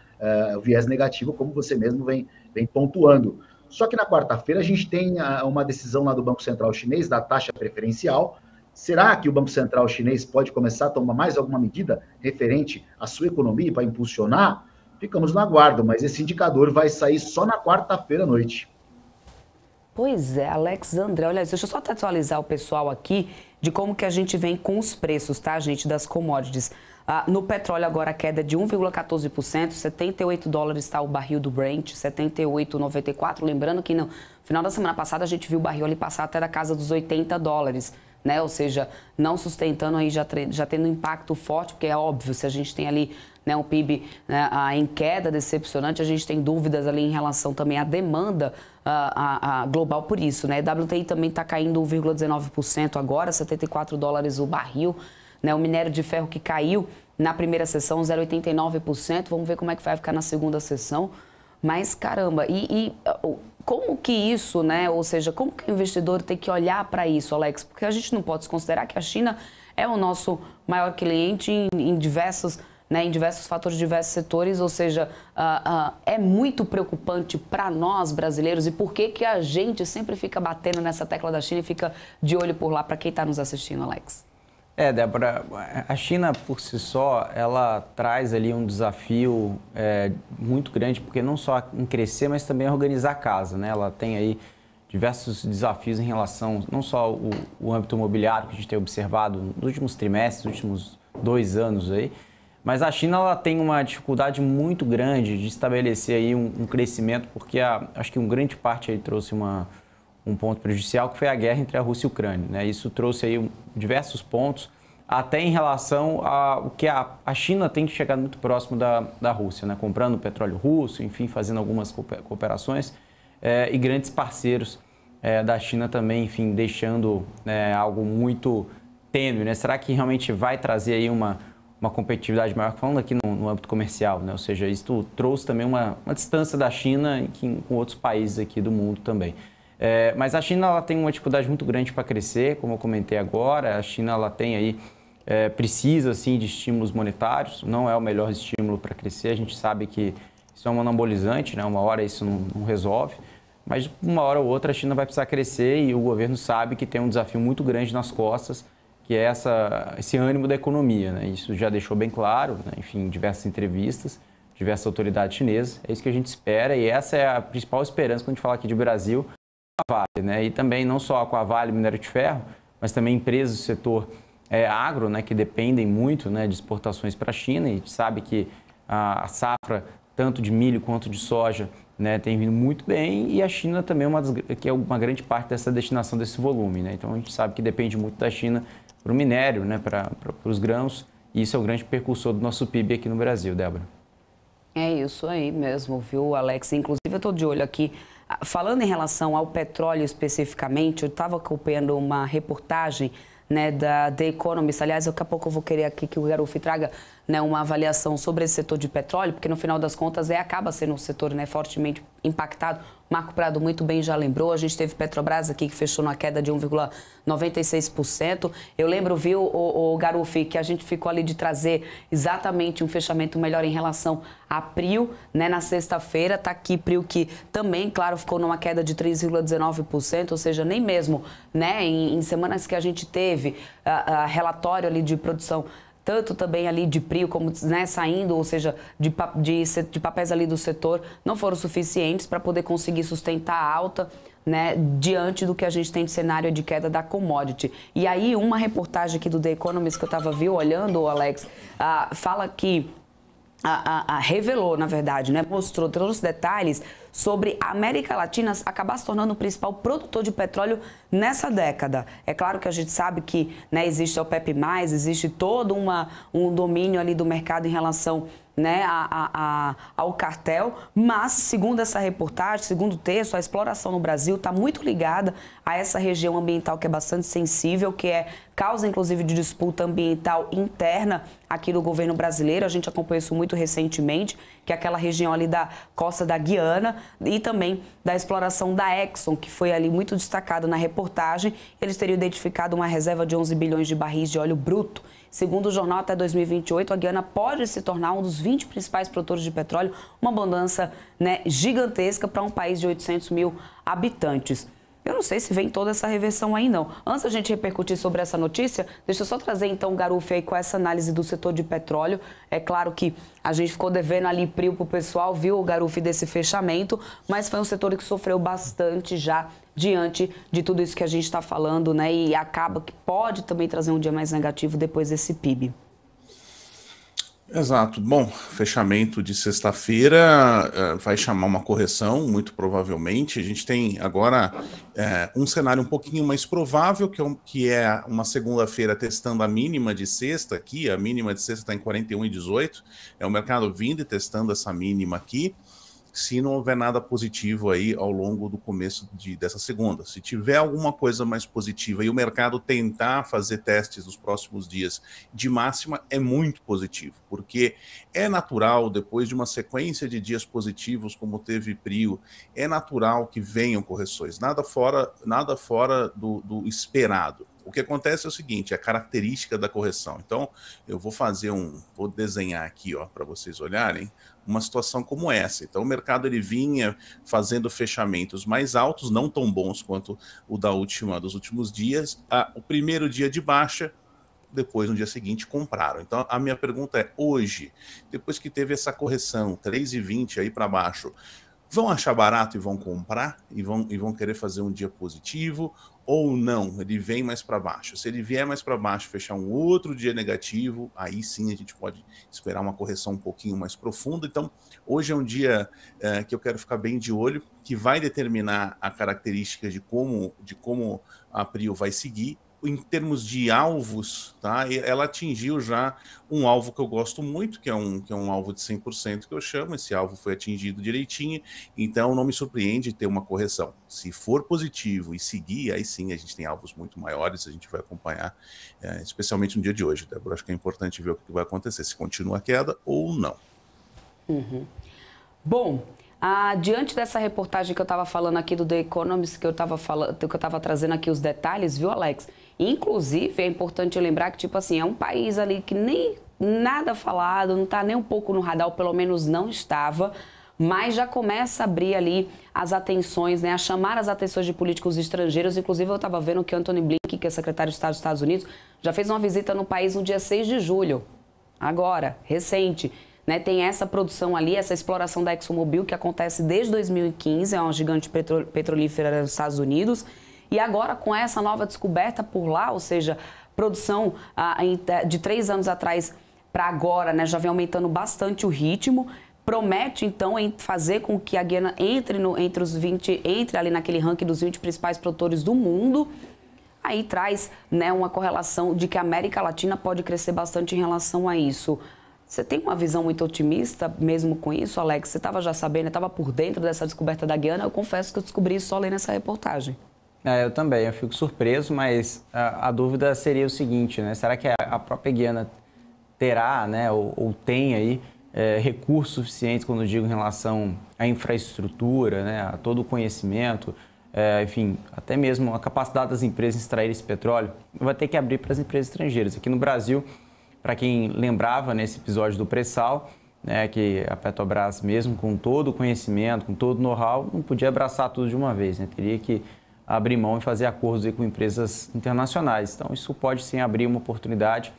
uh, o viés negativo, como você mesmo vem, vem pontuando. Só que na quarta-feira a gente tem uma decisão lá do Banco Central Chinês da taxa preferencial. Será que o Banco Central Chinês pode começar a tomar mais alguma medida referente à sua economia para impulsionar? Ficamos no aguardo, mas esse indicador vai sair só na quarta-feira à noite. Pois é, Alex André, olha, deixa eu só atualizar o pessoal aqui de como que a gente vem com os preços, tá, gente, das commodities. Ah, no petróleo agora a queda é de 1,14%, 78 dólares está o barril do Brent, 78,94. Lembrando que no final da semana passada a gente viu o barril ali passar até da casa dos 80 dólares. Né? Ou seja, não sustentando aí, já, já tendo impacto forte, porque é óbvio, se a gente tem ali né, um PIB né, em queda decepcionante, a gente tem dúvidas ali em relação também à demanda a, ah, a, a global por isso. Né? A WTI também está caindo 1,19% agora, 74 dólares o barril. Né? O minério de ferro que caiu na primeira sessão 0,89%, vamos ver como é que vai ficar na segunda sessão. Mas caramba, e, e ah, como que isso, né? Ou seja, como que o investidor tem que olhar para isso, Alex? Porque a gente não pode considerar que a China é o nosso maior cliente em, em diversos né, em diversos fatores, diversos setores, ou seja, uh, uh, é muito preocupante para nós brasileiros e por que, que a gente sempre fica batendo nessa tecla da China e fica de olho por lá para quem está nos assistindo, Alex? É, Débora, a China por si só, ela traz ali um desafio é, muito grande, porque não só em crescer, mas também organizar a casa, né? Ela tem aí diversos desafios em relação, não só o, o âmbito imobiliário que a gente tem observado nos últimos trimestres, nos últimos dois anos aí, mas a China ela tem uma dificuldade muito grande de estabelecer aí um, um crescimento, porque a, acho que um grande parte aí trouxe uma, um ponto prejudicial, que foi a guerra entre a Rússia e a Ucrânia. Né? Isso trouxe aí diversos pontos, até em relação a o que a, a China tem que chegar muito próximo da, da Rússia, né? comprando petróleo russo, enfim, fazendo algumas cooperações, é, e grandes parceiros é, da China também, enfim, deixando é, algo muito tênue. Né? Será que realmente vai trazer aí uma uma competitividade maior, falando aqui no, no âmbito comercial, né? ou seja, isso trouxe também uma, uma distância da China que, com outros países aqui do mundo também. É, mas a China ela tem uma dificuldade muito grande para crescer, como eu comentei agora, a China ela tem aí, é, precisa assim de estímulos monetários, não é o melhor estímulo para crescer, a gente sabe que isso é um anabolizante, né? uma hora isso não, não resolve, mas uma hora ou outra a China vai precisar crescer e o governo sabe que tem um desafio muito grande nas costas, que é essa, esse ânimo da economia. Né? Isso já deixou bem claro, né? enfim, em diversas entrevistas, diversas autoridades chinesas. É isso que a gente espera e essa é a principal esperança quando a gente fala aqui de Brasil com a Vale. Né? E também não só com a Vale Minério de Ferro, mas também empresas do setor é, agro, né, que dependem muito né, de exportações para a China. E a gente sabe que a, a safra, tanto de milho quanto de soja, né, tem vindo muito bem e a China também é uma, que é uma grande parte dessa destinação desse volume. Né? Então a gente sabe que depende muito da China para o minério, né, para, para os grãos. E isso é o grande percursor do nosso PIB aqui no Brasil, Débora. É isso aí mesmo, viu, Alex? Inclusive, eu estou de olho aqui. Ah, falando em relação ao petróleo especificamente, eu estava acompanhando uma reportagem né, da The Economist. Aliás, daqui a pouco eu vou querer aqui que o Garufi traga né, uma avaliação sobre esse setor de petróleo, porque no final das contas é, acaba sendo um setor né, fortemente impactado. Marco Prado muito bem já lembrou, a gente teve Petrobras aqui que fechou numa queda de 1,96%. Eu lembro, viu, o, o Garufi, que a gente ficou ali de trazer exatamente um fechamento melhor em relação a Prio, né, na sexta-feira, tá aqui Prio que também, claro, ficou numa queda de 3,19%, ou seja, nem mesmo, né, em, em, semanas que a gente teve a, ah, a ah, relatório ali de produção tanto também ali de prio como né, saindo, ou seja, de, de, de papéis ali do setor, não foram suficientes para poder conseguir sustentar a alta. Né, diante do que a gente tem de cenário de queda da commodity. E aí, uma reportagem aqui do The Economist que eu estava vendo olhando, Alex, ah, fala que. Ah, revelou, na verdade, né, mostrou, trouxe detalhes sobre a América Latina acabar se tornando o principal produtor de petróleo nessa década. É claro que a gente sabe que né, existe a OPEP+, existe todo uma, um domínio ali do mercado em relação né, a, a, ao cartel, mas segundo essa reportagem, segundo o texto, a exploração no Brasil está muito ligada a essa região ambiental que é bastante sensível, que é causa inclusive de disputa ambiental interna aqui do governo brasileiro. A gente acompanhou isso muito recentemente, que é aquela região ali da costa da Guiana e também da exploração da Exxon, que foi ali muito destacado na reportagem. Eles teriam identificado uma reserva de 11 bilhões de barris de óleo bruto. Segundo o jornal, até 2028, a Guiana pode se tornar um dos 20 principais produtores de petróleo, uma abundância né, gigantesca para um país de 800 mil habitantes. Eu não sei se vem toda essa reversão aí, não. Antes da gente repercutir sobre essa notícia, deixa eu só trazer então o Garufi aí com essa análise do setor de petróleo. É claro que a gente ficou devendo ali prio pro pessoal, viu o Garufi desse fechamento, mas foi um setor que sofreu bastante já diante de tudo isso que a gente está falando, né? E acaba que pode também trazer um dia mais negativo depois desse PIB. Exato. Bom, fechamento de sexta-feira uh, vai chamar uma correção, muito provavelmente. A gente tem agora uh, um cenário um pouquinho mais provável, que é, um, que é uma segunda-feira testando a mínima de sexta aqui. A mínima de sexta está em 41,18. É o mercado vindo e testando essa mínima aqui se não houver nada positivo aí ao longo do começo de, dessa segunda. Se tiver alguma coisa mais positiva e o mercado tentar fazer testes nos próximos dias de máxima, é muito positivo, porque é natural, depois de uma sequência de dias positivos, como teve Prio, é natural que venham correções, nada fora, nada fora do, do esperado. O que acontece é o seguinte, é a característica da correção. Então, eu vou fazer um, vou desenhar aqui, ó, para vocês olharem, uma situação como essa. Então, o mercado ele vinha fazendo fechamentos mais altos, não tão bons quanto o da última dos últimos dias. o primeiro dia de baixa, depois no dia seguinte compraram. Então a minha pergunta é: hoje, depois que teve essa correção, 3,20 aí para baixo, vão achar barato e vão comprar e vão, e vão querer fazer um dia positivo ou não, ele vem mais para baixo. Se ele vier mais para baixo, fechar um outro dia negativo, aí sim a gente pode esperar uma correção um pouquinho mais profunda. Então, hoje é um dia é, que eu quero ficar bem de olho, que vai determinar a característica de como, de como a Prio vai seguir em termos de alvos, tá? Ela atingiu já um alvo que eu gosto muito, que é um, que é um alvo de 100% que eu chamo. Esse alvo foi atingido direitinho, então não me surpreende ter uma correção. Se for positivo e seguir, aí sim a gente tem alvos muito maiores, a gente vai acompanhar, é, especialmente no dia de hoje, Débora. Acho que é importante ver o que vai acontecer, se continua a queda ou não. Uhum. Bom, ah, diante dessa reportagem que eu estava falando aqui do The Economist, que eu estava trazendo aqui os detalhes, viu, Alex? Inclusive, é importante lembrar que, tipo assim, é um país ali que nem nada falado, não está nem um pouco no radar, ou pelo menos não estava, mas já começa a abrir ali as atenções, né, a chamar as atenções de políticos estrangeiros. Inclusive, eu estava vendo que Anthony Blinken, que é secretário de Estado dos Estados Unidos, já fez uma visita no país no dia 6 de julho, agora, recente. Né, tem essa produção ali, essa exploração da ExxonMobil que acontece desde 2015, é uma gigante petrolífera dos Estados Unidos. E agora, com essa nova descoberta por lá, ou seja, produção ah, eh, de três anos atrás para agora, né, já vem aumentando bastante o ritmo. Promete, então, fazer com que a Guiana entre, no, entre os 20, entre ali naquele ranking dos 20 principais produtores do mundo aí traz né, uma correlação de que a América Latina pode crescer bastante em relação a isso. Você tem uma visão muito otimista mesmo com isso, Alex? Você estava já sabendo, estava por dentro dessa descoberta da Guiana? Eu confesso que eu descobri isso só lendo essa reportagem. É, eu também, eu fico surpreso, mas a, a, dúvida seria o seguinte, né? Será que a, a própria Guiana terá, né, ou, ou tem aí é, recursos suficientes, quando digo em relação à infraestrutura, né, a todo o conhecimento, é, enfim, até mesmo a capacidade das empresas em extrair esse petróleo, vai ter que abrir para as empresas estrangeiras. Aqui no Brasil, para quem lembrava nesse né, episódio do pré-sal, né, que a Petrobras, mesmo com todo o conhecimento, com todo o know-how, não podia abraçar tudo de uma vez, né? teria que abrir mão e fazer acordos com empresas internacionais. Então, isso pode sim abrir uma oportunidade,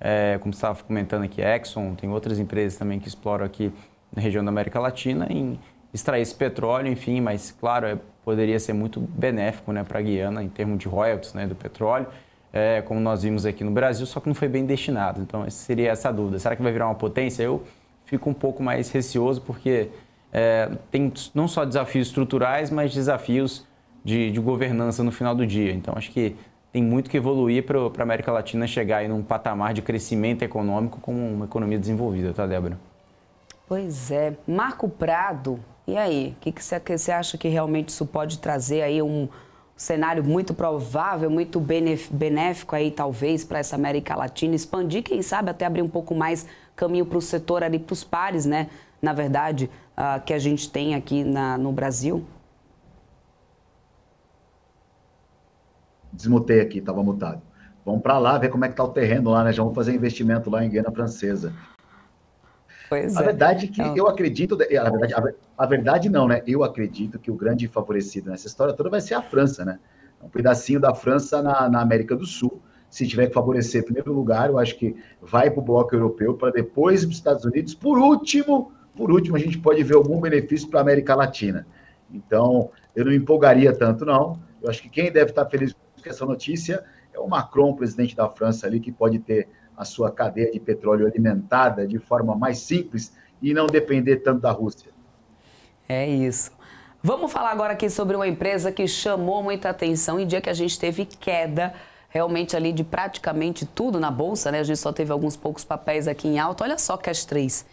é, como estava comentando aqui, Exxon, tem outras empresas também que exploram aqui na região da América Latina, em extrair esse petróleo, enfim, mas claro, é, poderia ser muito benéfico né, para a Guiana em termos de royalties né, do petróleo, é, como nós vimos aqui no Brasil, só que não foi bem destinado. Então, essa seria essa dúvida. Será que vai virar uma potência? Eu fico um pouco mais receoso, porque é, tem não só desafios estruturais, mas desafios de, de governança no final do dia. Então, acho que tem muito que evoluir para a América Latina chegar em um patamar de crescimento econômico como uma economia desenvolvida, tá, Débora? Pois é. Marco Prado, e aí? O que você acha que realmente isso pode trazer aí um cenário muito provável, muito benéfico aí talvez para essa América Latina, expandir, quem sabe até abrir um pouco mais caminho para o setor ali, para os pares, né? Na verdade, uh, que a gente tem aqui na, no Brasil? Desmutei aqui, estava mutado. Vamos para lá, ver como é que está o terreno lá, né? Já vamos fazer investimento lá em Guiana Francesa. Pois a é. verdade é que então... eu acredito, a verdade, a verdade não, né? Eu acredito que o grande favorecido nessa história toda vai ser a França, né? Um pedacinho da França na, na América do Sul. Se tiver que favorecer em primeiro lugar, eu acho que vai para o bloco europeu, para depois para os Estados Unidos. Por último, por último, a gente pode ver algum benefício para a América Latina. Então, eu não me empolgaria tanto, não. Eu acho que quem deve estar tá feliz que essa notícia é o Macron, presidente da França, ali, que pode ter a sua cadeia de petróleo alimentada de forma mais simples e não depender tanto da Rússia. É isso. Vamos falar agora aqui sobre uma empresa que chamou muita atenção em dia que a gente teve queda realmente ali de praticamente tudo na bolsa, né? A gente só teve alguns poucos papéis aqui em alta. Olha só Cash 3.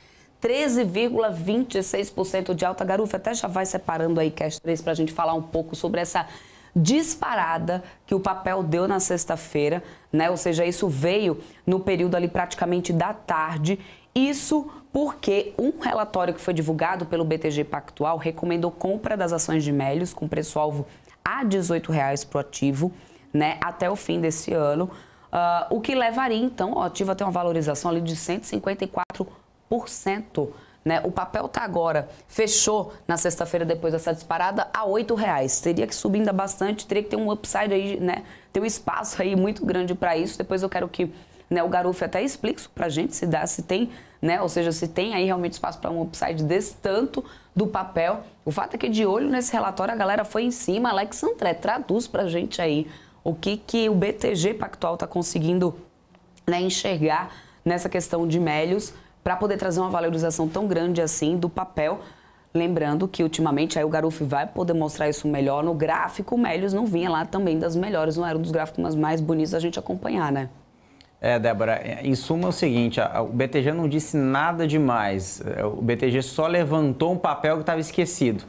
13,26% de alta. Garufa até já vai separando aí Cash 3 para a gente falar um pouco sobre essa disparada que o papel deu na sexta-feira, né? Ou seja, isso veio no período ali praticamente da tarde. Isso porque um relatório que foi divulgado pelo BTG Pactual recomendou compra das ações de Melios com preço-alvo a R$ 18,00 o ativo, né, até o fim desse ano, uh, o que levaria então o ativo a ter uma valorização ali de 154% né? O papel tá agora, fechou na sexta-feira depois dessa disparada a R$ reais. Teria que subir ainda bastante, teria que ter um upside aí, né? Ter um espaço aí muito grande para isso. Depois eu quero que né, o Garufi até explique isso pra gente, se dá, se tem, né? Ou seja, se tem aí realmente espaço para um upside desse tanto do papel. O fato é que de olho nesse relatório a galera foi em cima. Alex André, traduz pra gente aí o que, que o BTG Pactual tá conseguindo né, enxergar nessa questão de mélios para poder trazer uma valorização tão grande assim do papel. Lembrando que ultimamente aí o Garuf vai poder mostrar isso melhor no gráfico. O Melios não vinha lá também das melhores, não era um dos gráficos mais bonitos a gente acompanhar, né? É, Débora, em suma é o seguinte, o BTG não disse nada demais. É, o BTG só levantou um papel que estava esquecido.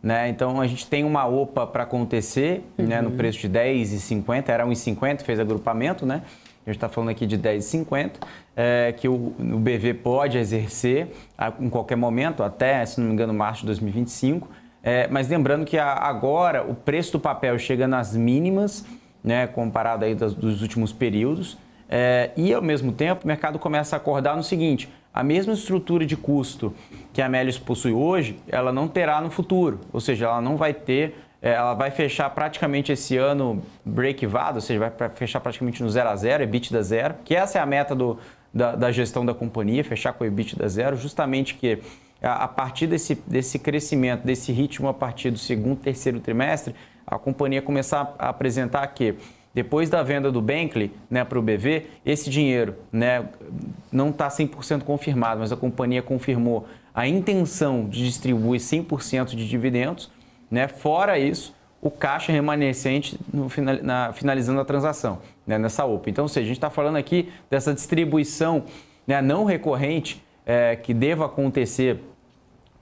Né? Então a gente tem uma OPA para acontecer uhum. né? no uhum. preço de 10,50, era 1,50, fez agrupamento, né? a gente está falando aqui de 10,50, é, que o, o BV pode exercer a, em qualquer momento, até, se não me engano, março de 2025. É, mas lembrando que a, agora o preço do papel chega nas mínimas, né, comparado aí das, dos últimos períodos, é, e ao mesmo tempo o mercado começa a acordar no seguinte: a mesma estrutura de custo que a Melius possui hoje, ela não terá no futuro, ou seja, ela não vai ter é, ela vai fechar praticamente esse ano break-vado, ou seja, vai fechar praticamente no zero a zero, EBITDA zero, que essa é a meta do, da, da gestão da companhia, fechar com EBITDA zero, justamente que a, a partir desse, desse crescimento, desse ritmo a partir do segundo, terceiro trimestre, a companhia começar a apresentar que depois da venda do Bankley né, para o BV, esse dinheiro né, não está 100% confirmado, mas a companhia confirmou a intenção de distribuir 100% de dividendos né? Fora isso, o caixa remanescente no final, na, finalizando a transação né? nessa OPA. Então, se a gente está falando aqui dessa distribuição né, não recorrente é, que deva acontecer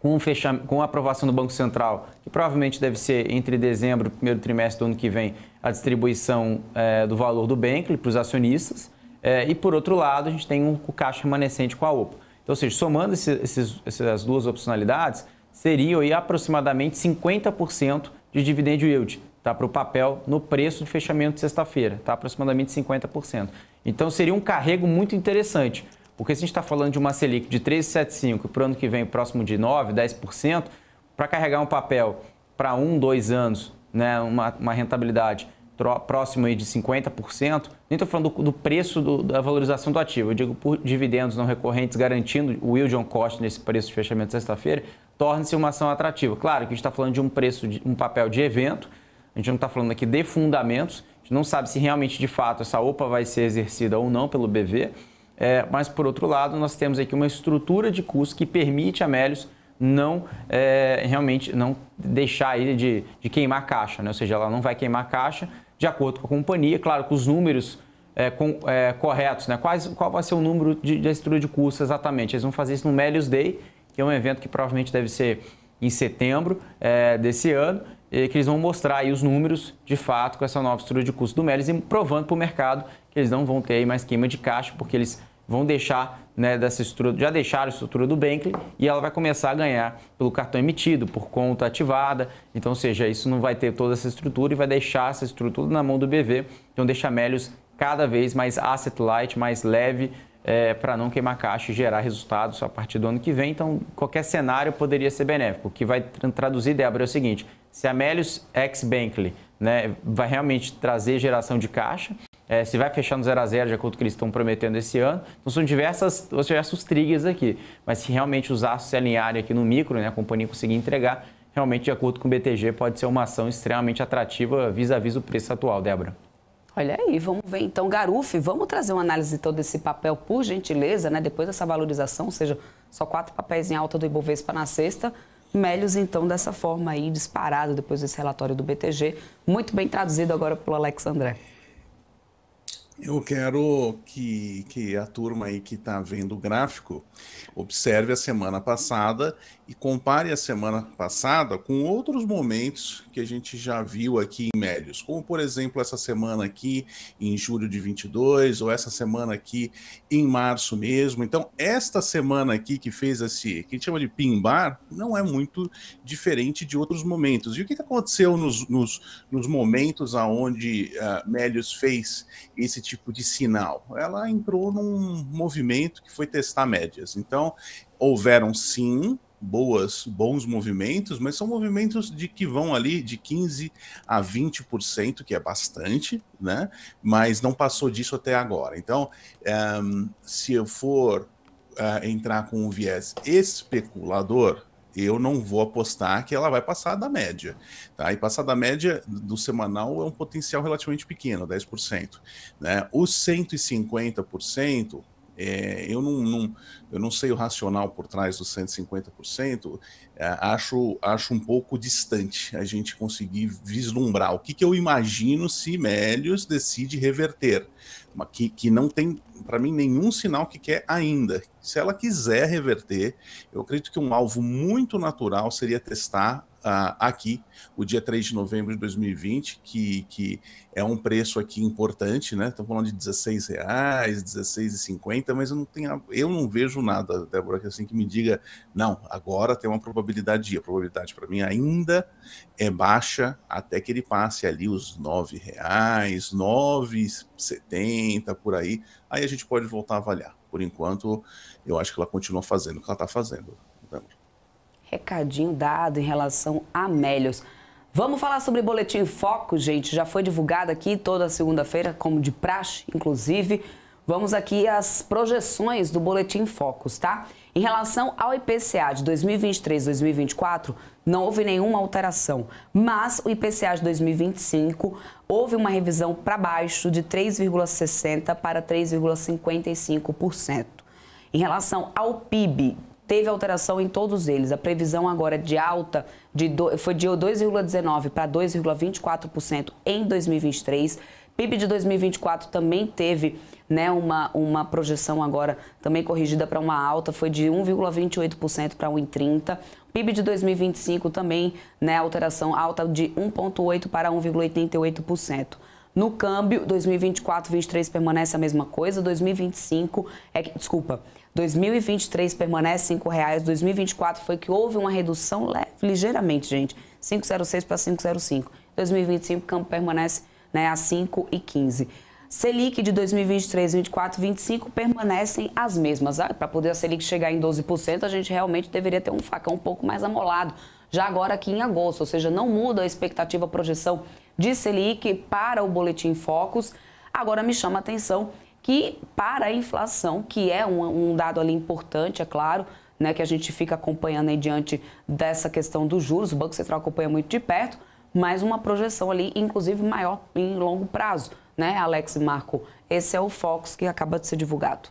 com, o fecha... com a aprovação do Banco Central, que provavelmente deve ser entre dezembro e primeiro trimestre do ano que vem, a distribuição é, do valor do Bentley para os acionistas. É, e por outro lado, a gente tem um, o caixa remanescente com a OPA. Então, ou seja, somando esses, esses, essas duas opcionalidades, seriam aí, aproximadamente 50% de dividend yield tá, para o papel no preço de fechamento de sexta-feira, tá, aproximadamente 50%. Então seria um carrego muito interessante, porque se a gente está falando de uma Selic de 3,75% para o ano que vem próximo de 9, 10%, para carregar um papel para um, dois anos, né, uma, uma rentabilidade próximo aí de 50%, nem estou falando do, do preço do, da valorização do ativo, eu digo por dividendos não recorrentes garantindo o yield on cost nesse preço de fechamento de sexta-feira, torne-se uma ação atrativa. Claro que a gente está falando de um preço, de um papel de evento, a gente não está falando aqui de fundamentos, a gente não sabe se realmente, de fato, essa OPA vai ser exercida ou não pelo BV, é, mas, por outro lado, nós temos aqui uma estrutura de custo que permite a Melios não é, realmente não deixar ele de, de queimar caixa, né? ou seja, ela não vai queimar caixa de acordo com a companhia, claro, com os números é, com, é, corretos, né? Quais, qual vai ser o número de, de estrutura de custo exatamente? Eles vão fazer isso no Melios Day, que é um evento que provavelmente deve ser em setembro é, desse ano, e que eles vão mostrar aí os números de fato com essa nova estrutura de custo do Melis e provando para o mercado que eles não vão ter mais queima de caixa, porque eles vão deixar né, dessa estrutura, já deixaram a estrutura do Bankley e ela vai começar a ganhar pelo cartão emitido, por conta ativada. Então, ou seja, isso não vai ter toda essa estrutura e vai deixar essa estrutura na mão do BV. Então, deixa Melios Melius cada vez mais asset light, mais leve, é, para não queimar caixa e gerar resultados a partir do ano que vem. Então, qualquer cenário poderia ser benéfico. O que vai traduzir, Débora, é o seguinte: se a Melius ex Bankley né, vai realmente trazer geração de caixa, é, se vai fechar no 0 a 0 de acordo com o que eles estão prometendo esse ano. Então, são diversas, diversos triggers aqui. Mas se realmente os aços se alinharem aqui no micro, né, a companhia conseguir entregar, realmente, de acordo com o BTG, pode ser uma ação extremamente atrativa vis-à-vis -vis o preço atual, Débora. Olha aí, vamos ver então, Garufi, vamos trazer uma análise de todo esse papel, por gentileza, né? Depois dessa valorização, ou seja, só quatro papéis em alta do Ibovespa na sexta. Melios, então, dessa forma aí, disparado depois desse relatório do BTG, muito bem traduzido agora pelo Alex André. Eu quero que, que a turma aí que está vendo o gráfico observe a semana passada e compare a semana passada com outros momentos que a gente já viu aqui em Médios, como por exemplo essa semana aqui em julho de 22 ou essa semana aqui em março mesmo. Então, esta semana aqui que fez esse que a gente chama de pimbar não é muito diferente de outros momentos. E o que aconteceu nos, nos, nos momentos aonde uh, ah, Mélios fez esse tipo de sinal. Ela entrou num movimento que foi testar médias. Então, houveram sim boas, bons movimentos, mas são movimentos de que vão ali de 15 a 20%, que é bastante, né? Mas não passou disso até agora. Então, um, eh, se eu for uh, entrar com um viés especulador, eu não vou apostar que ela vai passar da média. Tá? E passar da média do semanal é um potencial relativamente pequeno, 10%. Né? Os 150%, é, eu, não, não, eu não sei o racional por trás dos 150%, é, acho, acho um pouco distante a gente conseguir vislumbrar o que, que eu imagino se Melios decide reverter que, que não tem, para mim, nenhum sinal que quer ainda. Se ela quiser reverter, eu acredito que um alvo muito natural seria testar uh, aqui, o dia 3 de novembro de 2020, que, que é um preço aqui importante, né? Estamos falando de R$16,00, reais, mas eu não tenho, eu não vejo nada, Débora, que assim que me diga, não, agora tem uma probabilidade, a probabilidade para mim ainda é baixa até que ele passe ali os R$9,00, reais, por aí, aí a gente pode voltar a avaliar. Por enquanto, eu acho que ela continua fazendo o que ela está fazendo recadinho dado em relação a Melios. Vamos falar sobre Boletim Foco, gente. Já foi divulgado aqui toda segunda-feira, como de praxe, inclusive. Vamos aqui às projeções do Boletim Focos, tá? Em relação ao IPCA de 2023-2024, não houve nenhuma alteração, mas o IPCA de 2025 houve uma revisão para baixo de 3,60% para 3,55%. Em relação ao PIB teve alteração em todos eles. A previsão agora de alta de do, foi de 2,19% para 2,24% em 2023. PIB de 2024 também teve né, uma, uma projeção agora também corrigida para uma alta, foi de 1,28% para 1,30%. PIB de 2025 também, né, alteração alta de 1,8% para 1,88%. No câmbio, 2024-23 permanece a mesma coisa, 2025 é desculpa, 2023 permanece R$ 5,00, 2024 foi que houve uma redução leve, ligeiramente, gente, 5,06 para 5,05. 2025 o campo permanece né, a 5,15. Selic de 2023, 24, 25 permanecem as mesmas. Ah, para poder a Selic chegar em 12%, a gente realmente deveria ter um facão um pouco mais amolado, já agora aqui em agosto, ou seja, não muda a expectativa, a projeção de Selic para o Boletim focos Agora me chama a atenção que para a inflação, que é um, um dado ali importante, é claro, né, que a gente fica acompanhando aí diante dessa questão dos juros, o Banco Central acompanha muito de perto, mas uma projeção ali, inclusive, maior em longo prazo. Né, Alex e Marco? Esse é o Fox que acaba de ser divulgado.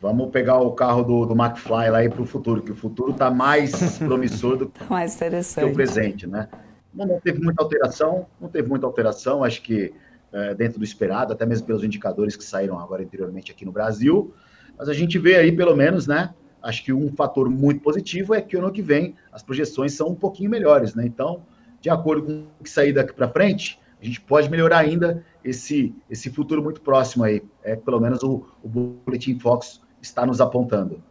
Vamos pegar o carro do, do McFly lá para o futuro, que o futuro está mais promissor do mais que o presente, né? não teve muita alteração, não teve muita alteração, acho que é, dentro do esperado, até mesmo pelos indicadores que saíram agora anteriormente aqui no Brasil. Mas a gente vê aí, pelo menos, né? Acho que um fator muito positivo é que ano que vem as projeções são um pouquinho melhores, né? Então, de acordo com o que sair daqui para frente, a gente pode melhorar ainda esse, esse futuro muito próximo aí. É pelo menos o, o Boletim Fox está nos apontando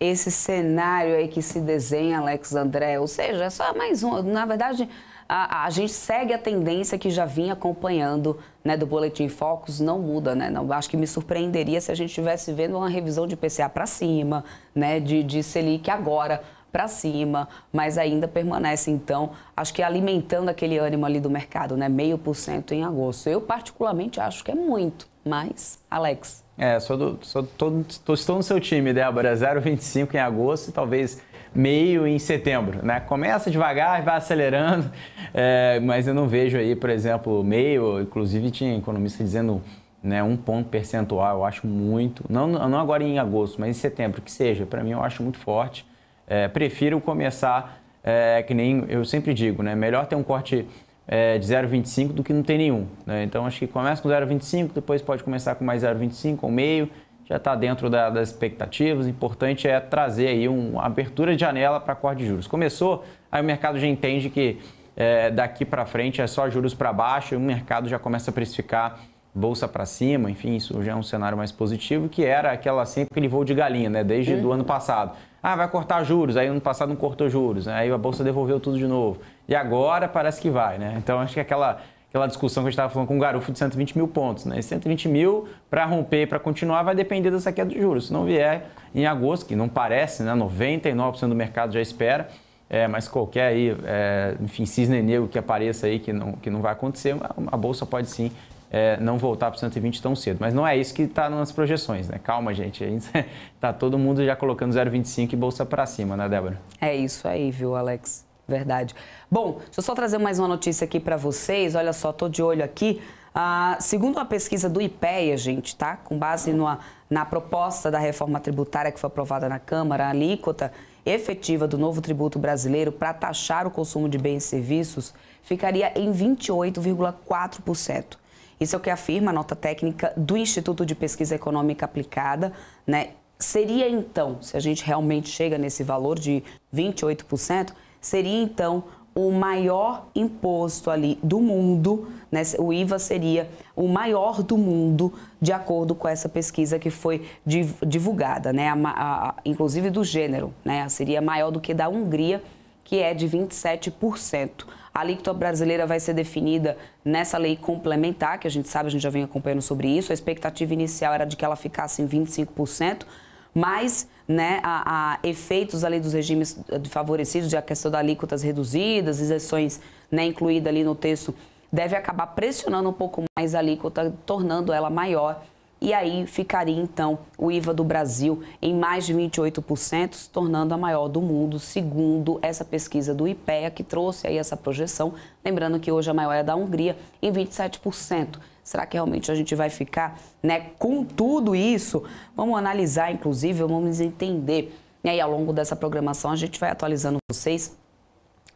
esse cenário aí que se desenha, Alex André, ou seja, é só mais um, na verdade, a, a gente segue a tendência que já vinha acompanhando né, do Boletim Focus, não muda. Né? Não, acho que me surpreenderia se a gente estivesse vendo uma revisão de PCA para cima, né, de, de Selic agora para cima, mas ainda permanece, então, acho que alimentando aquele ânimo ali do mercado, né? Meio por cento em agosto. Eu, particularmente, acho que é muito, mas, Alex. É, sou do, sou, tô, tô, estou no seu time, Débora. 0,25 em agosto e talvez meio em setembro. Né? Começa devagar e vai acelerando, é, mas eu não vejo aí, por exemplo, meio, inclusive tinha economista dizendo né, um ponto percentual, eu acho muito, não, não agora em agosto, mas em setembro, que seja, para mim eu acho muito forte. É, prefiro começar, é, que nem eu sempre digo, né, melhor ter um corte é, de 0,25 do que não ter nenhum. Né? Então acho que começa com 0,25, depois pode começar com mais 0,25 ou meio, já está dentro da, das expectativas. O importante é trazer aí uma abertura de janela para corte de juros. Começou, aí o mercado já entende que é, daqui para frente é só juros para baixo e o mercado já começa a precificar bolsa para cima, enfim, isso já é um cenário mais positivo, que era aquela sempre aquele voo de galinha, né? Desde uhum. do ano passado. Ah, vai cortar juros, aí ano passado não cortou juros, né? aí a bolsa devolveu tudo de novo. E agora parece que vai, né? Então acho que é aquela aquela discussão que a gente estava falando com o um garufo de 120 mil pontos. Né? E 120 mil para romper, para continuar, vai depender dessa queda de juros. Se não vier em agosto, que não parece, né? 99% do mercado já espera, é, mas qualquer aí, é, enfim, cisne negro que apareça aí que não, que não vai acontecer, a bolsa pode sim é, não voltar para 120 tão cedo. Mas não é isso que está nas projeções, né? Calma, gente. Está todo mundo já colocando 0,25 e bolsa para cima, né, Débora? É isso aí, viu, Alex? Verdade. Bom, deixa eu só trazer mais uma notícia aqui para vocês. Olha só, tô de olho aqui. Ah, segundo uma pesquisa do IPEA, gente, tá? Com base numa, na proposta da reforma tributária que foi aprovada na Câmara, a alíquota efetiva do novo tributo brasileiro para taxar o consumo de bens e serviços ficaria em 28,4%. Isso é o que afirma a nota técnica do Instituto de Pesquisa Econômica Aplicada, né? Seria então, se a gente realmente chega nesse valor de 28%, seria então o maior imposto ali do mundo, né? o IVA seria o maior do mundo, de acordo com essa pesquisa que foi divulgada, né? A, a, inclusive do gênero, né? seria maior do que da Hungria, que é de 27%. A alíquota brasileira vai ser definida nessa lei complementar, que a gente sabe, a gente já vem acompanhando sobre isso, a expectativa inicial era de que ela ficasse em 25%, mais né, a, a efeitos ali dos regimes eh, favorecidos, de a questão da alíquotas reduzidas, isenções né, incluída ali no texto, deve acabar pressionando um pouco mais a alíquota, tornando ela maior. E aí ficaria então o IVA do Brasil em mais de 28%, tornando a maior do mundo, segundo essa pesquisa do IPEA que trouxe aí essa projeção, lembrando que hoje a maior é da Hungria em 27%. Será que realmente a gente vai ficar né, com tudo isso? Vamos analisar, inclusive, vamos entender. E aí, ao longo dessa programação, a gente vai atualizando vocês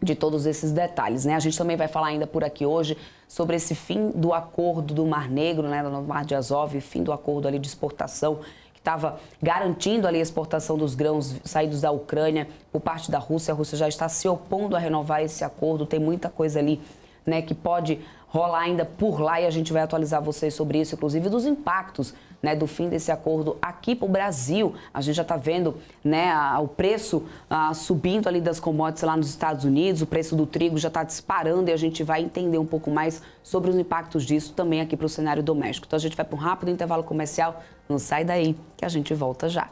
de todos esses detalhes, né? A gente também vai falar ainda por aqui hoje sobre esse fim do acordo do Mar Negro, né, do Mar de Azov, fim do acordo ali de exportação que estava garantindo ali a exportação dos grãos saídos da Ucrânia por parte da Rússia. A Rússia já está se opondo a renovar esse acordo, tem muita coisa ali, né, que pode rolar ainda por lá e a gente vai atualizar vocês sobre isso, inclusive dos impactos né, do fim desse acordo aqui para o Brasil. A gente já está vendo né, a, o preço a, subindo ali das commodities lá nos Estados Unidos, o preço do trigo já está disparando e a gente vai entender um pouco mais sobre os impactos disso também aqui para o cenário doméstico. Então a gente vai para um rápido intervalo comercial, não sai daí que a gente volta já.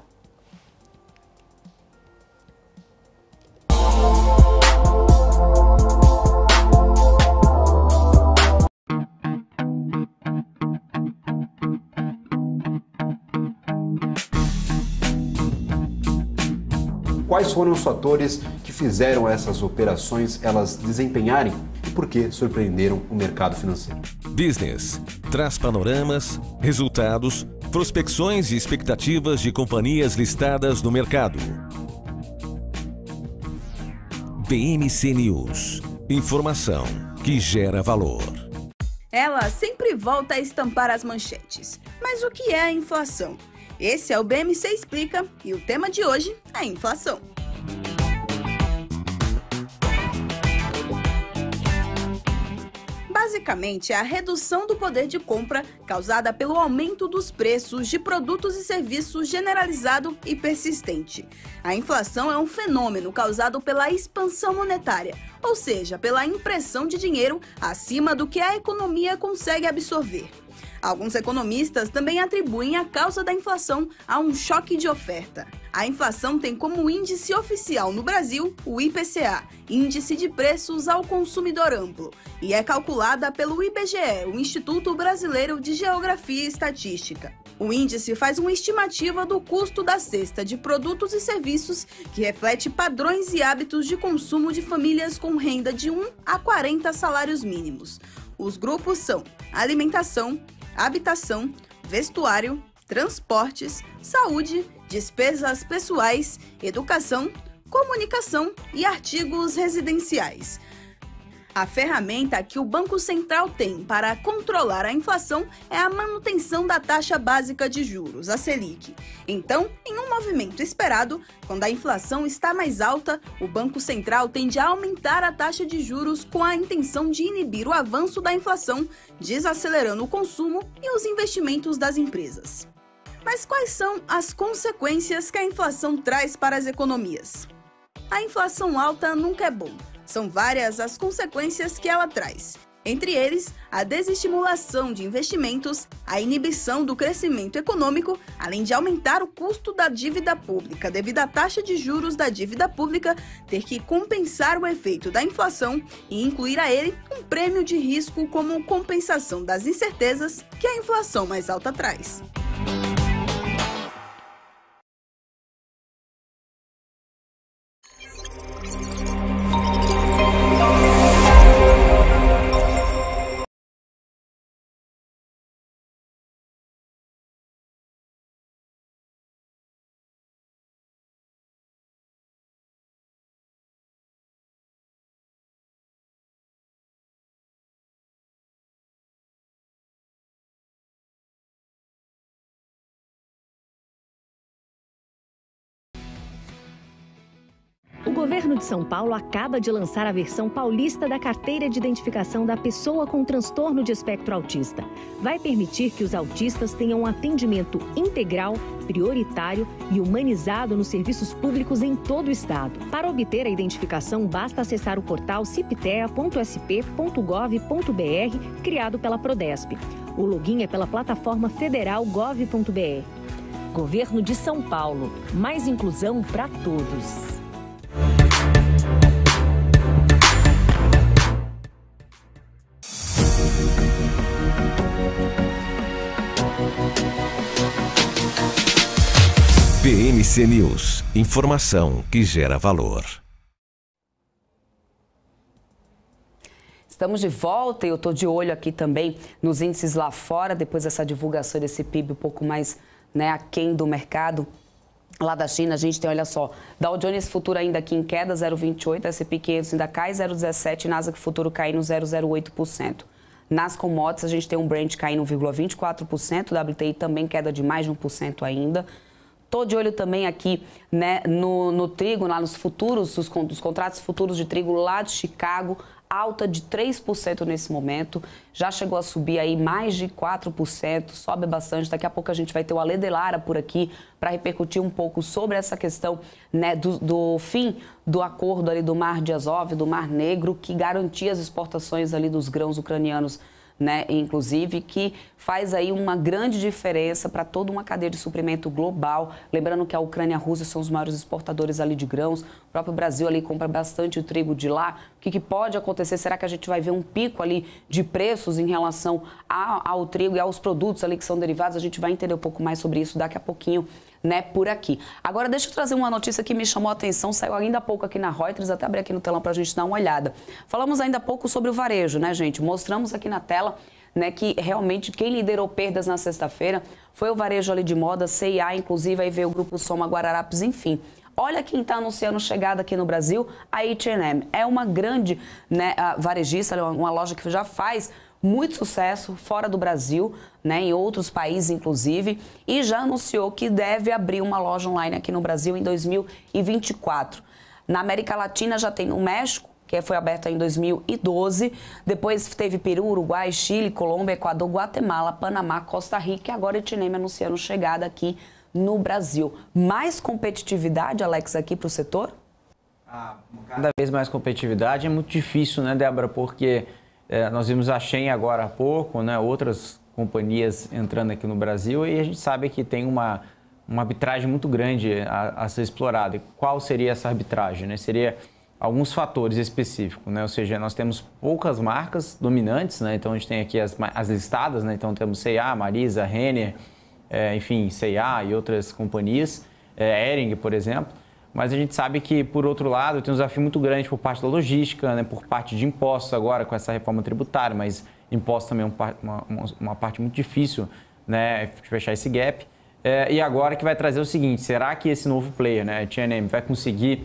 quais foram os fatores que fizeram essas operações elas desempenharem e por que surpreenderam o mercado financeiro. Business traz panoramas, resultados, prospecções e expectativas de companhias listadas no mercado. BMC News. Informação que gera valor. Ela sempre volta a estampar as manchetes. Mas o que é a inflação? Esse é o BMC Explica e o tema de hoje é inflação. basicamente é a redução do poder de compra causada pelo aumento dos preços de produtos e serviços generalizado e persistente. A inflação é um fenômeno causado pela expansão monetária, ou seja, pela impressão de dinheiro acima do que a economia consegue absorver. Alguns economistas também atribuem a causa da inflação a um choque de oferta. A inflação tem como índice oficial no Brasil o IPCA, Índice de Preços ao Consumidor Amplo, e é calculada pelo IBGE, o Instituto Brasileiro de Geografia e Estatística. O índice faz uma estimativa do custo da cesta de produtos e serviços que reflete padrões e hábitos de consumo de famílias com renda de 1 a 40 salários mínimos. Os grupos são alimentação, habitação, vestuário, transportes, saúde, despesas pessoais, educação, comunicação e artigos residenciais a ferramenta que o Banco Central tem para controlar a inflação é a manutenção da taxa básica de juros, a Selic. Então, em um movimento esperado, quando a inflação está mais alta, o Banco Central tende a aumentar a taxa de juros com a intenção de inibir o avanço da inflação, desacelerando o consumo e os investimentos das empresas. Mas quais são as consequências que a inflação traz para as economias? A inflação alta nunca é bom são várias as consequências que ela traz. Entre eles, a desestimulação de investimentos, a inibição do crescimento econômico, além de aumentar o custo da dívida pública devido à taxa de juros da dívida pública ter que compensar o efeito da inflação e incluir a ele um prêmio de risco como compensação das incertezas que a inflação mais alta traz. governo de São Paulo acaba de lançar a versão paulista da carteira de identificação da pessoa com transtorno de espectro autista. Vai permitir que os autistas tenham um atendimento integral, prioritário e humanizado nos serviços públicos em todo o estado. Para obter a identificação, basta acessar o portal ciptea.sp.gov.br, criado pela Prodesp. O login é pela plataforma federal gov.br. Governo de São Paulo. Mais inclusão para todos. NC News, informação que gera valor. Estamos de volta e eu estou de olho aqui também nos índices lá fora, depois dessa divulgação desse PIB um pouco mais né, aquém do mercado. Lá da China, a gente tem, olha só, Dow Jones Futuro ainda aqui em queda, 0,28%, S&P 500 ainda cai 0,17%, Nasdaq Futuro caindo 0,08%. Nas commodities, a gente tem um Brent caindo 1,24%, WTI também queda de mais de 1% ainda, Estou de olho também aqui né, no, no trigo, lá nos futuros, os, os contratos futuros de trigo lá de Chicago, alta de 3% nesse momento. Já chegou a subir aí mais de 4%, sobe bastante. Daqui a pouco a gente vai ter o Ale Delara por aqui para repercutir um pouco sobre essa questão né, do, do, fim do acordo ali do Mar de Azov, do Mar Negro, que garantia as exportações ali dos grãos ucranianos né, inclusive, que faz aí uma grande diferença para toda uma cadeia de suprimento global. Lembrando que a Ucrânia e a Rússia são os maiores exportadores ali de grãos, o próprio Brasil ali compra bastante o trigo de lá. O que, que pode acontecer? Será que a gente vai ver um pico ali de preços em relação ao, ao trigo e aos produtos ali que são derivados? A gente vai entender um pouco mais sobre isso daqui a pouquinho né, por aqui. Agora, deixa eu trazer uma notícia que me chamou a atenção, saiu ainda há pouco aqui na Reuters, até abrir aqui no telão para a gente dar uma olhada. Falamos ainda há pouco sobre o varejo, né, gente? Mostramos aqui na tela né, que realmente quem liderou perdas na sexta-feira foi o varejo ali de moda, CIA, inclusive aí veio o Grupo Soma Guararapes, enfim. Olha quem está anunciando chegada aqui no Brasil, a H&M. É uma grande né, varejista, é uma loja que já faz muito sucesso fora do Brasil, né, em outros países, inclusive, e já anunciou que deve abrir uma loja online aqui no Brasil em 2024. Na América Latina já tem no México, que foi aberta em 2012. Depois teve Peru, Uruguai, Chile, Colômbia, Equador, Guatemala, Panamá, Costa Rica e agora Itinema anunciando chegada aqui no Brasil. Mais competitividade, Alex, aqui para o setor? Ah, cada vez mais competitividade é muito difícil, né, Débora? Porque é, nós vimos a Shein agora há pouco, né? Outras companhias entrando aqui no Brasil e a gente sabe que tem uma, uma arbitragem muito grande a, a ser explorada. E qual seria essa arbitragem? Né? Seria alguns fatores específicos, né? ou seja, nós temos poucas marcas dominantes, né? então a gente tem aqui as, as listadas, né? então temos C&A, Marisa, Renner, é, enfim, C&A e outras companhias, é, Ering, por exemplo, mas a gente sabe que, por outro lado, tem um desafio muito grande por parte da logística, né? por parte de impostos agora com essa reforma tributária, mas imposto também é uma, uma parte muito difícil né, fechar esse gap. É, e agora que vai trazer o seguinte: será que esse novo player, né, TNM, vai conseguir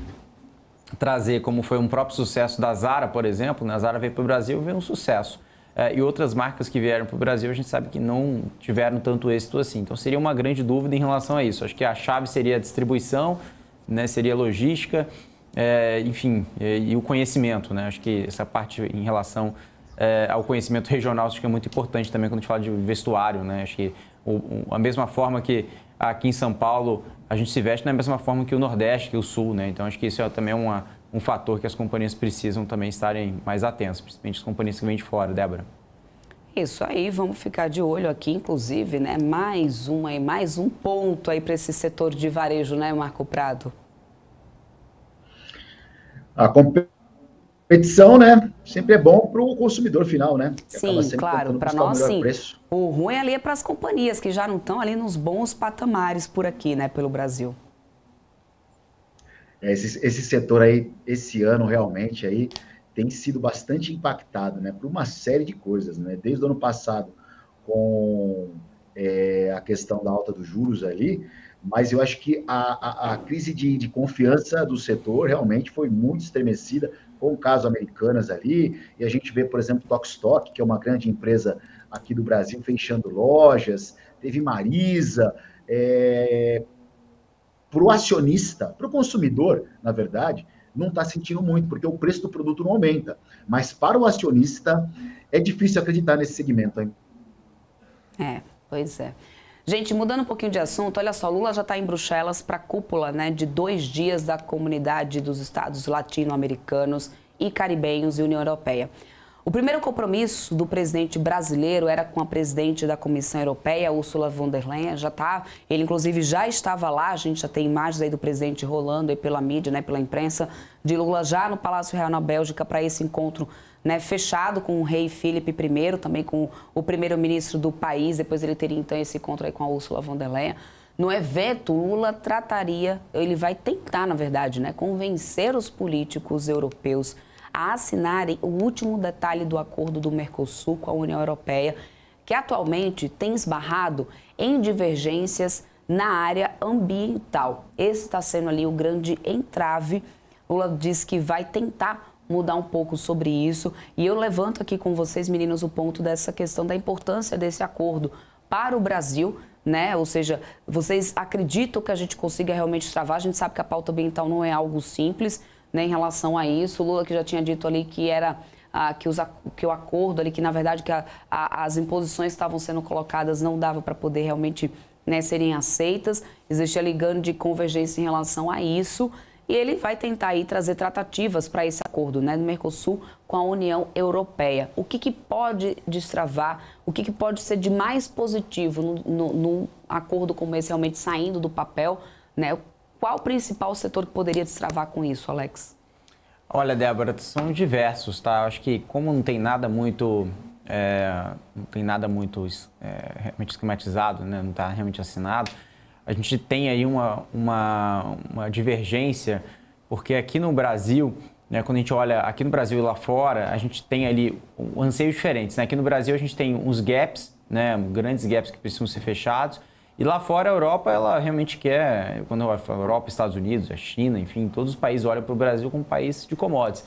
trazer, como foi um próprio sucesso da Zara, por exemplo? Né? A Zara veio para o Brasil e veio um sucesso. É, e outras marcas que vieram para o Brasil, a gente sabe que não tiveram tanto êxito assim. Então seria uma grande dúvida em relação a isso. Acho que a chave seria a distribuição, né, seria a logística, é, enfim, e, é, e o conhecimento. Né? Acho que essa parte em relação é, ao conhecimento regional, acho que é muito importante também quando a gente fala de vestuário, né? Acho que o, a mesma forma que aqui em São Paulo a gente se veste, da é mesma forma que o Nordeste, que o Sul, né? Então acho que isso é também uma, um fator que as companhias precisam também estarem mais atentas, principalmente as companhias que vêm de fora, Débora. Isso aí, vamos ficar de olho aqui, inclusive, né? Mais uma e mais um ponto aí para esse setor de varejo, né, Marco Prado? A competição Competição, né? Sempre é bom para o consumidor final, né? Que sim, claro. Para nós, sim. Preço. O ruim ali é para as companhias que já não estão ali nos bons patamares por aqui, né? Pelo Brasil. É, esse, esse setor aí, esse ano realmente aí, tem sido bastante impactado, né? Por uma série de coisas, né? Desde o ano passado, com é, a questão da alta dos juros ali, mas eu acho que a, a, a crise de, de, confiança do setor realmente foi muito estremecida, com o caso Americanas ali, e a gente vê, por exemplo, Tokstok, que é uma grande empresa aqui do Brasil, fechando lojas, teve Marisa, é... para o acionista, para o consumidor, na verdade, não está sentindo muito, porque o preço do produto não aumenta. Mas para o acionista, é difícil acreditar nesse segmento. Hein? É, pois é. Gente, mudando um pouquinho de assunto, olha só, Lula já está em Bruxelas para a cúpula né, de dois dias da comunidade dos estados latino-americanos e caribenhos e União Europeia. O primeiro compromisso do presidente brasileiro era com a presidente da Comissão Europeia, Ursula von der Leyen. Já tá, ele inclusive já estava lá, a gente já tem imagens aí do presidente rolando aí pela mídia, né, pela imprensa, de Lula já no Palácio Real na Bélgica para esse encontro né, fechado com o rei Felipe I, também com o primeiro-ministro do país, depois ele teria então esse encontro aí com a Ursula von der Leyen. No evento, Lula trataria, ele vai tentar, na verdade, né, convencer os políticos europeus a assinarem o último detalhe do acordo do Mercosul com a União Europeia, que atualmente tem esbarrado em divergências na área ambiental. Esse está sendo ali o grande entrave. Lula diz que vai tentar mudar um pouco sobre isso. E eu levanto aqui com vocês, meninas, o ponto dessa questão da importância desse acordo para o Brasil, né? Ou seja, vocês acreditam que a gente consiga realmente travar? A gente sabe que a pauta ambiental não é algo simples, né, em relação a isso. O Lula que já tinha dito ali que era ah, que, os, que o acordo ali, que na verdade que a, a, as imposições estavam sendo colocadas não dava para poder realmente né, serem aceitas. Existia ligando de convergência em relação a isso e ele vai tentar aí trazer tratativas para esse acordo né, do Mercosul com a União Europeia. O que, que pode destravar, o que, que pode ser de mais positivo num acordo como esse realmente saindo do papel? Né? Qual o principal setor que poderia destravar com isso, Alex? Olha, Débora, são diversos, tá? Acho que como não tem nada muito é, não tem nada muito é, realmente esquematizado, né? não está realmente assinado, a gente tem aí uma, uma, uma divergência, porque aqui no Brasil, né, quando a gente olha aqui no Brasil e lá fora, a gente tem ali um anseios diferentes. Né? Aqui no Brasil a gente tem uns gaps, né, grandes gaps que precisam ser fechados, e lá fora a Europa, ela realmente quer, quando eu falo Europa, Estados Unidos, a China, enfim, todos os países olham para o Brasil como um país de commodities.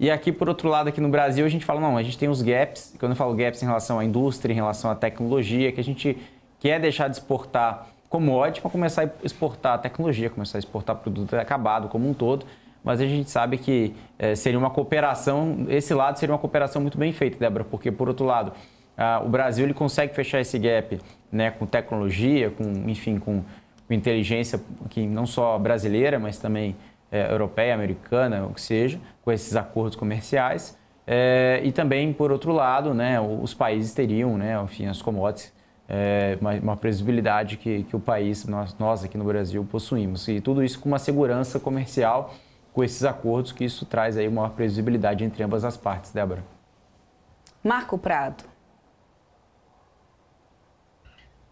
E aqui, por outro lado, aqui no Brasil, a gente fala, não, a gente tem os gaps, quando eu falo gaps em relação à indústria, em relação à tecnologia, que a gente quer deixar de exportar commodity para é começar a exportar tecnologia, começar a exportar produto acabado como um todo. Mas a gente sabe que é, seria uma cooperação, esse lado seria uma cooperação muito bem feita, Débora, porque, por outro lado, a, o Brasil ele consegue fechar esse gap né, com tecnologia, com, enfim, com, com inteligência que não só brasileira, mas também é, europeia, americana, o que seja, com esses acordos comerciais. É, e também, por outro lado, né, os países teriam, né, enfim, as commodities é, uma, uma, previsibilidade que, que o país, nós, nós aqui no Brasil, possuímos. E tudo isso com uma segurança comercial, com esses acordos, que isso traz aí uma previsibilidade entre ambas as partes, Débora. Marco Prado.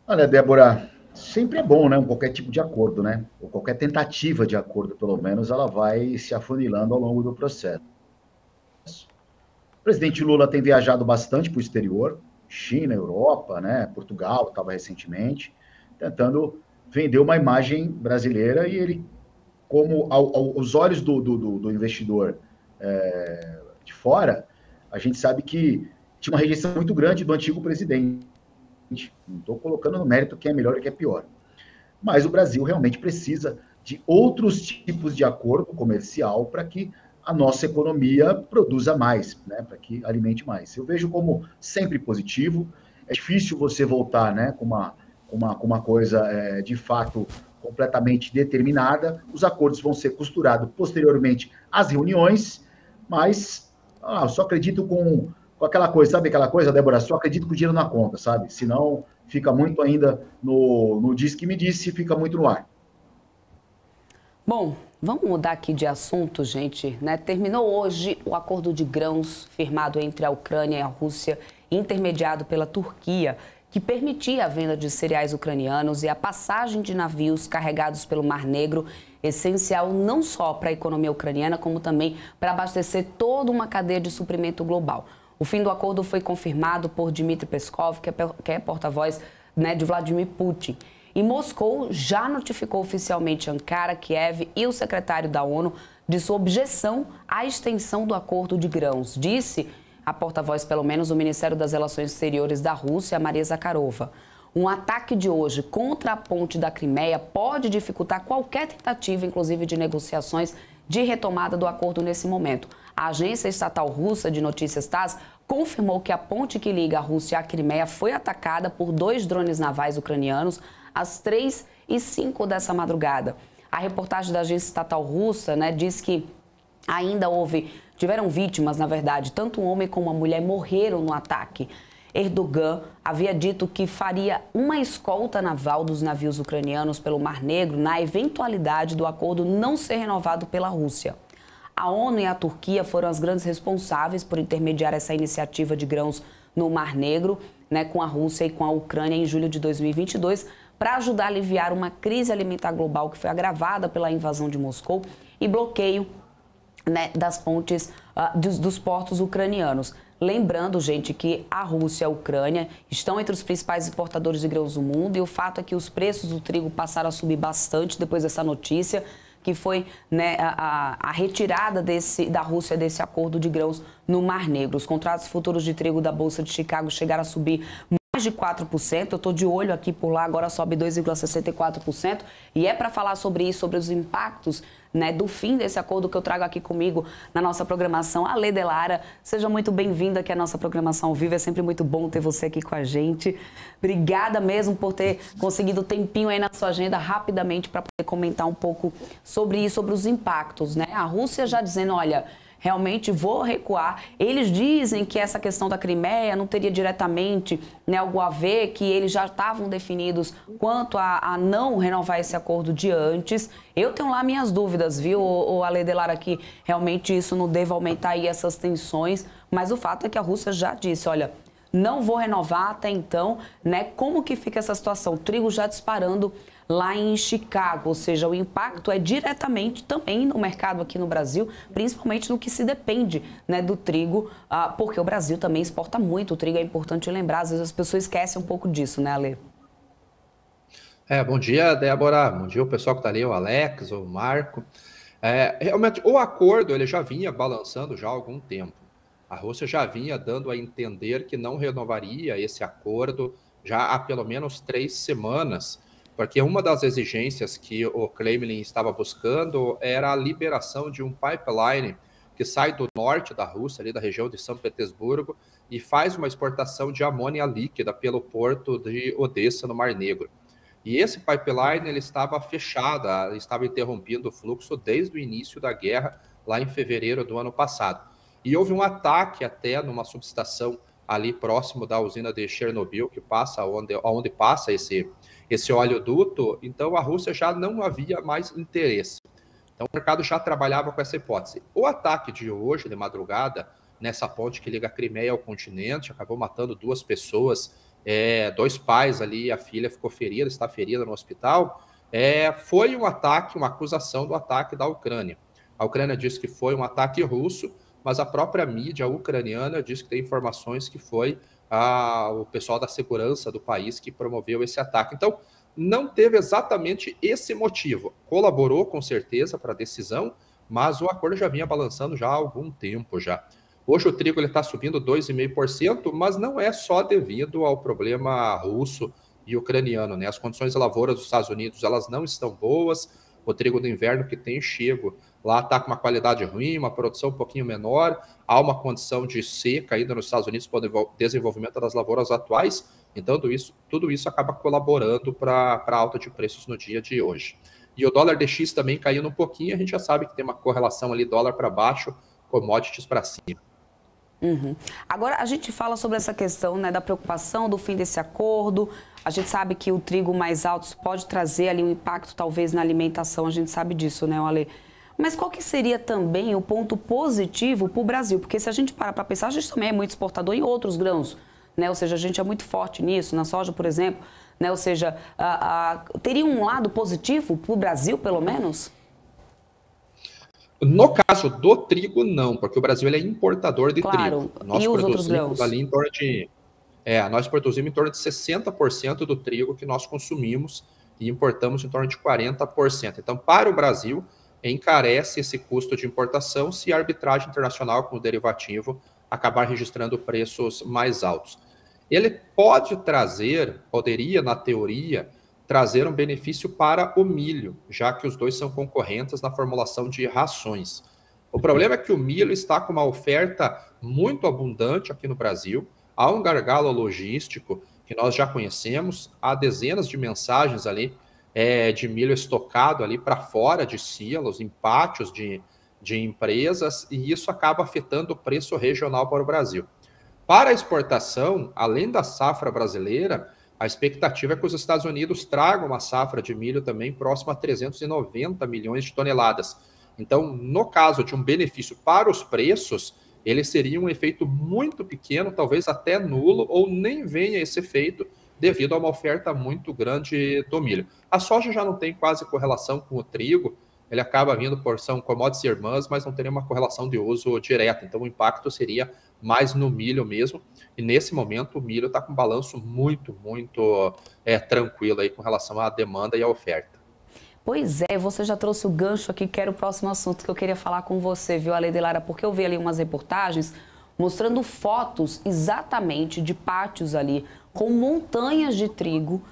Olha, Débora, sempre é bom, né? Qualquer tipo de acordo, né? Ou qualquer tentativa de acordo, pelo menos, ela vai se afunilando ao longo do processo. O presidente Lula tem viajado bastante para o exterior, China, Europa, né? Portugal estava recentemente, tentando vender uma imagem brasileira e ele, como ao, ao, aos olhos do, do, do investidor é, de fora, a gente sabe que tinha uma rejeição muito grande do antigo presidente. Não estou colocando no mérito quem é melhor e quem é pior. Mas o Brasil realmente precisa de outros tipos de acordo comercial para que a nossa economia produza mais, né, para que alimente mais. Eu vejo como sempre positivo. É difícil você voltar né, com, uma, uma, com uma coisa é, de fato completamente determinada. Os acordos vão ser costurados posteriormente às reuniões, mas ah, eu só acredito com, com aquela coisa, sabe aquela coisa, Débora? Só acredito com o dinheiro na conta, sabe? Senão fica muito ainda no, no diz que me disse, fica muito no ar. Bom, Vamos mudar aqui de assunto, gente. Né? Terminou hoje o acordo de grãos firmado entre a Ucrânia e a Rússia, intermediado pela Turquia, que permitia a venda de cereais ucranianos e a passagem de navios carregados pelo Mar Negro, essencial não só para a economia ucraniana, como também para abastecer toda uma cadeia de suprimento global. O fim do acordo foi confirmado por Dmitry Peskov, que é, é porta-voz né, de Vladimir Putin. E Moscou já notificou oficialmente Ankara, Kiev e o secretário da ONU de sua objeção à extensão do acordo de grãos. Disse a porta-voz, pelo menos, do Ministério das Relações Exteriores da Rússia, Maria Zakharova. Um ataque de hoje contra a ponte da Crimeia pode dificultar qualquer tentativa, inclusive de negociações de retomada do acordo nesse momento. A agência estatal russa de notícias TASS confirmou que a ponte que liga a Rússia à Crimeia foi atacada por dois drones navais ucranianos às 3 e 5 dessa madrugada. A reportagem da agência estatal russa né, diz que ainda houve, tiveram vítimas, na verdade, tanto um homem como uma mulher morreram no ataque. Erdogan havia dito que faria uma escolta naval dos navios ucranianos pelo Mar Negro na eventualidade do acordo não ser renovado pela Rússia. A ONU e a Turquia foram as grandes responsáveis por intermediar essa iniciativa de grãos no Mar Negro, né, com a Rússia e com a Ucrânia em julho de 2022, para ajudar a aliviar uma crise alimentar global que foi agravada pela invasão de Moscou e bloqueio né, das pontes uh, dos, dos portos ucranianos. Lembrando, gente, que a Rússia e a Ucrânia estão entre os principais exportadores de grãos do mundo e o fato é que os preços do trigo passaram a subir bastante depois dessa notícia, que foi né, a, a, retirada desse, da Rússia desse acordo de grãos no Mar Negro. Os contratos futuros de trigo da Bolsa de Chicago chegaram a subir mais de 4%. Eu estou de olho aqui por lá, agora sobe 2,64%. E é para falar sobre isso, sobre os impactos né, do fim desse acordo que eu trago aqui comigo na nossa programação. Ale Delara, seja muito bem-vinda aqui à nossa programação ao vivo. É sempre muito bom ter você aqui com a gente. Obrigada mesmo por ter conseguido tempinho aí na sua agenda rapidamente para poder comentar um pouco sobre isso, sobre os impactos. Né? A Rússia já dizendo, olha realmente vou recuar. Eles dizem que essa questão da Crimeia não teria diretamente né, algo a ver, que eles já estavam definidos quanto a, a não renovar esse acordo de antes. Eu tenho lá minhas dúvidas, viu, o, o Ale Delara, que realmente isso não deva aumentar aí essas tensões, mas o fato é que a Rússia já disse, olha, não vou renovar até então, né? Como que fica essa situação? O trigo já disparando lá em Chicago, ou seja, o impacto é diretamente também no mercado aqui no Brasil, principalmente no que se depende né, do trigo, ah, porque o Brasil também exporta muito o trigo, é importante lembrar, às vezes as pessoas esquecem um pouco disso, né, Ale? É, bom dia, Débora, bom dia o pessoal que está ali, o Alex, o Marco. É, realmente, o acordo ele já vinha balançando já há algum tempo. A Rússia já vinha dando a entender que não renovaria esse acordo já há pelo menos três semanas porque uma das exigências que o Kremlin estava buscando era a liberação de um pipeline que sai do norte da Rússia, ali da região de São Petersburgo, e faz uma exportação de amônia líquida pelo porto de Odessa, no Mar Negro. E esse pipeline ele estava fechado, estava interrompendo o fluxo desde o início da guerra, lá em fevereiro do ano passado. E houve um ataque até numa subestação ali próximo da usina de Chernobyl, que passa onde, onde passa esse, esse oleoduto, então a Rússia já não havia mais interesse. Então o mercado já trabalhava com essa hipótese. O ataque de hoje, de madrugada, nessa ponte que liga a Crimeia ao continente, acabou matando duas pessoas, é, dois pais ali, a filha ficou ferida, está ferida no hospital. É, foi um ataque, uma acusação do ataque da Ucrânia. A Ucrânia diz que foi um ataque russo, mas a própria mídia ucraniana diz que tem informações que foi a, o pessoal da segurança do país que promoveu esse ataque. Então, não teve exatamente esse motivo. Colaborou com certeza para a decisão, mas o acordo já vinha balançando já há algum tempo já. Hoje o trigo está subindo 2,5%, mas não é só devido ao problema russo e ucraniano. Né? As condições de lavoura dos Estados Unidos elas não estão boas. O trigo do inverno que tem chego Lá está com uma qualidade ruim, uma produção um pouquinho menor, há uma condição de seca ainda nos Estados Unidos para o desenvolvimento das lavouras atuais. Então, tudo isso, tudo isso acaba colaborando para a alta de preços no dia de hoje. E o dólar DX também caindo um pouquinho, a gente já sabe que tem uma correlação ali dólar para baixo, commodities para cima. Uhum. Agora, a gente fala sobre essa questão né, da preocupação do fim desse acordo. A gente sabe que o trigo mais alto pode trazer ali um impacto, talvez, na alimentação. A gente sabe disso, né, Ale? Mas qual que seria também o ponto positivo para o Brasil? Porque se a gente parar para pensar, a gente também é muito exportador em outros grãos, né? Ou seja, a gente é muito forte nisso, na soja, por exemplo, né? Ou seja, a, a, teria um lado positivo para o Brasil, pelo menos? No caso do trigo, não, porque o Brasil é importador de claro. trigo. Nós e os outros grãos? Ali em torno de, é, nós produzimos em torno de 60% do trigo que nós consumimos e importamos em torno de 40%. Então, para o Brasil, encarece esse custo de importação se a arbitragem internacional com o derivativo acabar registrando preços mais altos. Ele pode trazer, poderia, na teoria, trazer um benefício para o milho, já que os dois são concorrentes na formulação de rações. O problema é que o milho está com uma oferta muito abundante aqui no Brasil, há um gargalo logístico que nós já conhecemos, há dezenas de mensagens ali é, de milho estocado ali para fora de silos, em pátios de, de empresas, e isso acaba afetando o preço regional para o Brasil. Para a exportação, além da safra brasileira, a expectativa é que os Estados Unidos tragam uma safra de milho também próxima a 390 milhões de toneladas. Então, no caso de um benefício para os preços, ele seria um efeito muito pequeno, talvez até nulo, ou nem venha esse efeito, devido a uma oferta muito grande do milho. A soja já não tem quase correlação com o trigo, ele acaba vindo por são commodities irmãs, mas não teria uma correlação de uso direta. Então o impacto seria mais no milho mesmo. E nesse momento o milho está com um balanço muito, muito é, tranquilo aí com relação à demanda e à oferta. Pois é, você já trouxe o gancho aqui, que era o próximo assunto que eu queria falar com você, viu, Ale Delara? Porque eu vi ali umas reportagens mostrando fotos exatamente de pátios ali com montanhas de trigo,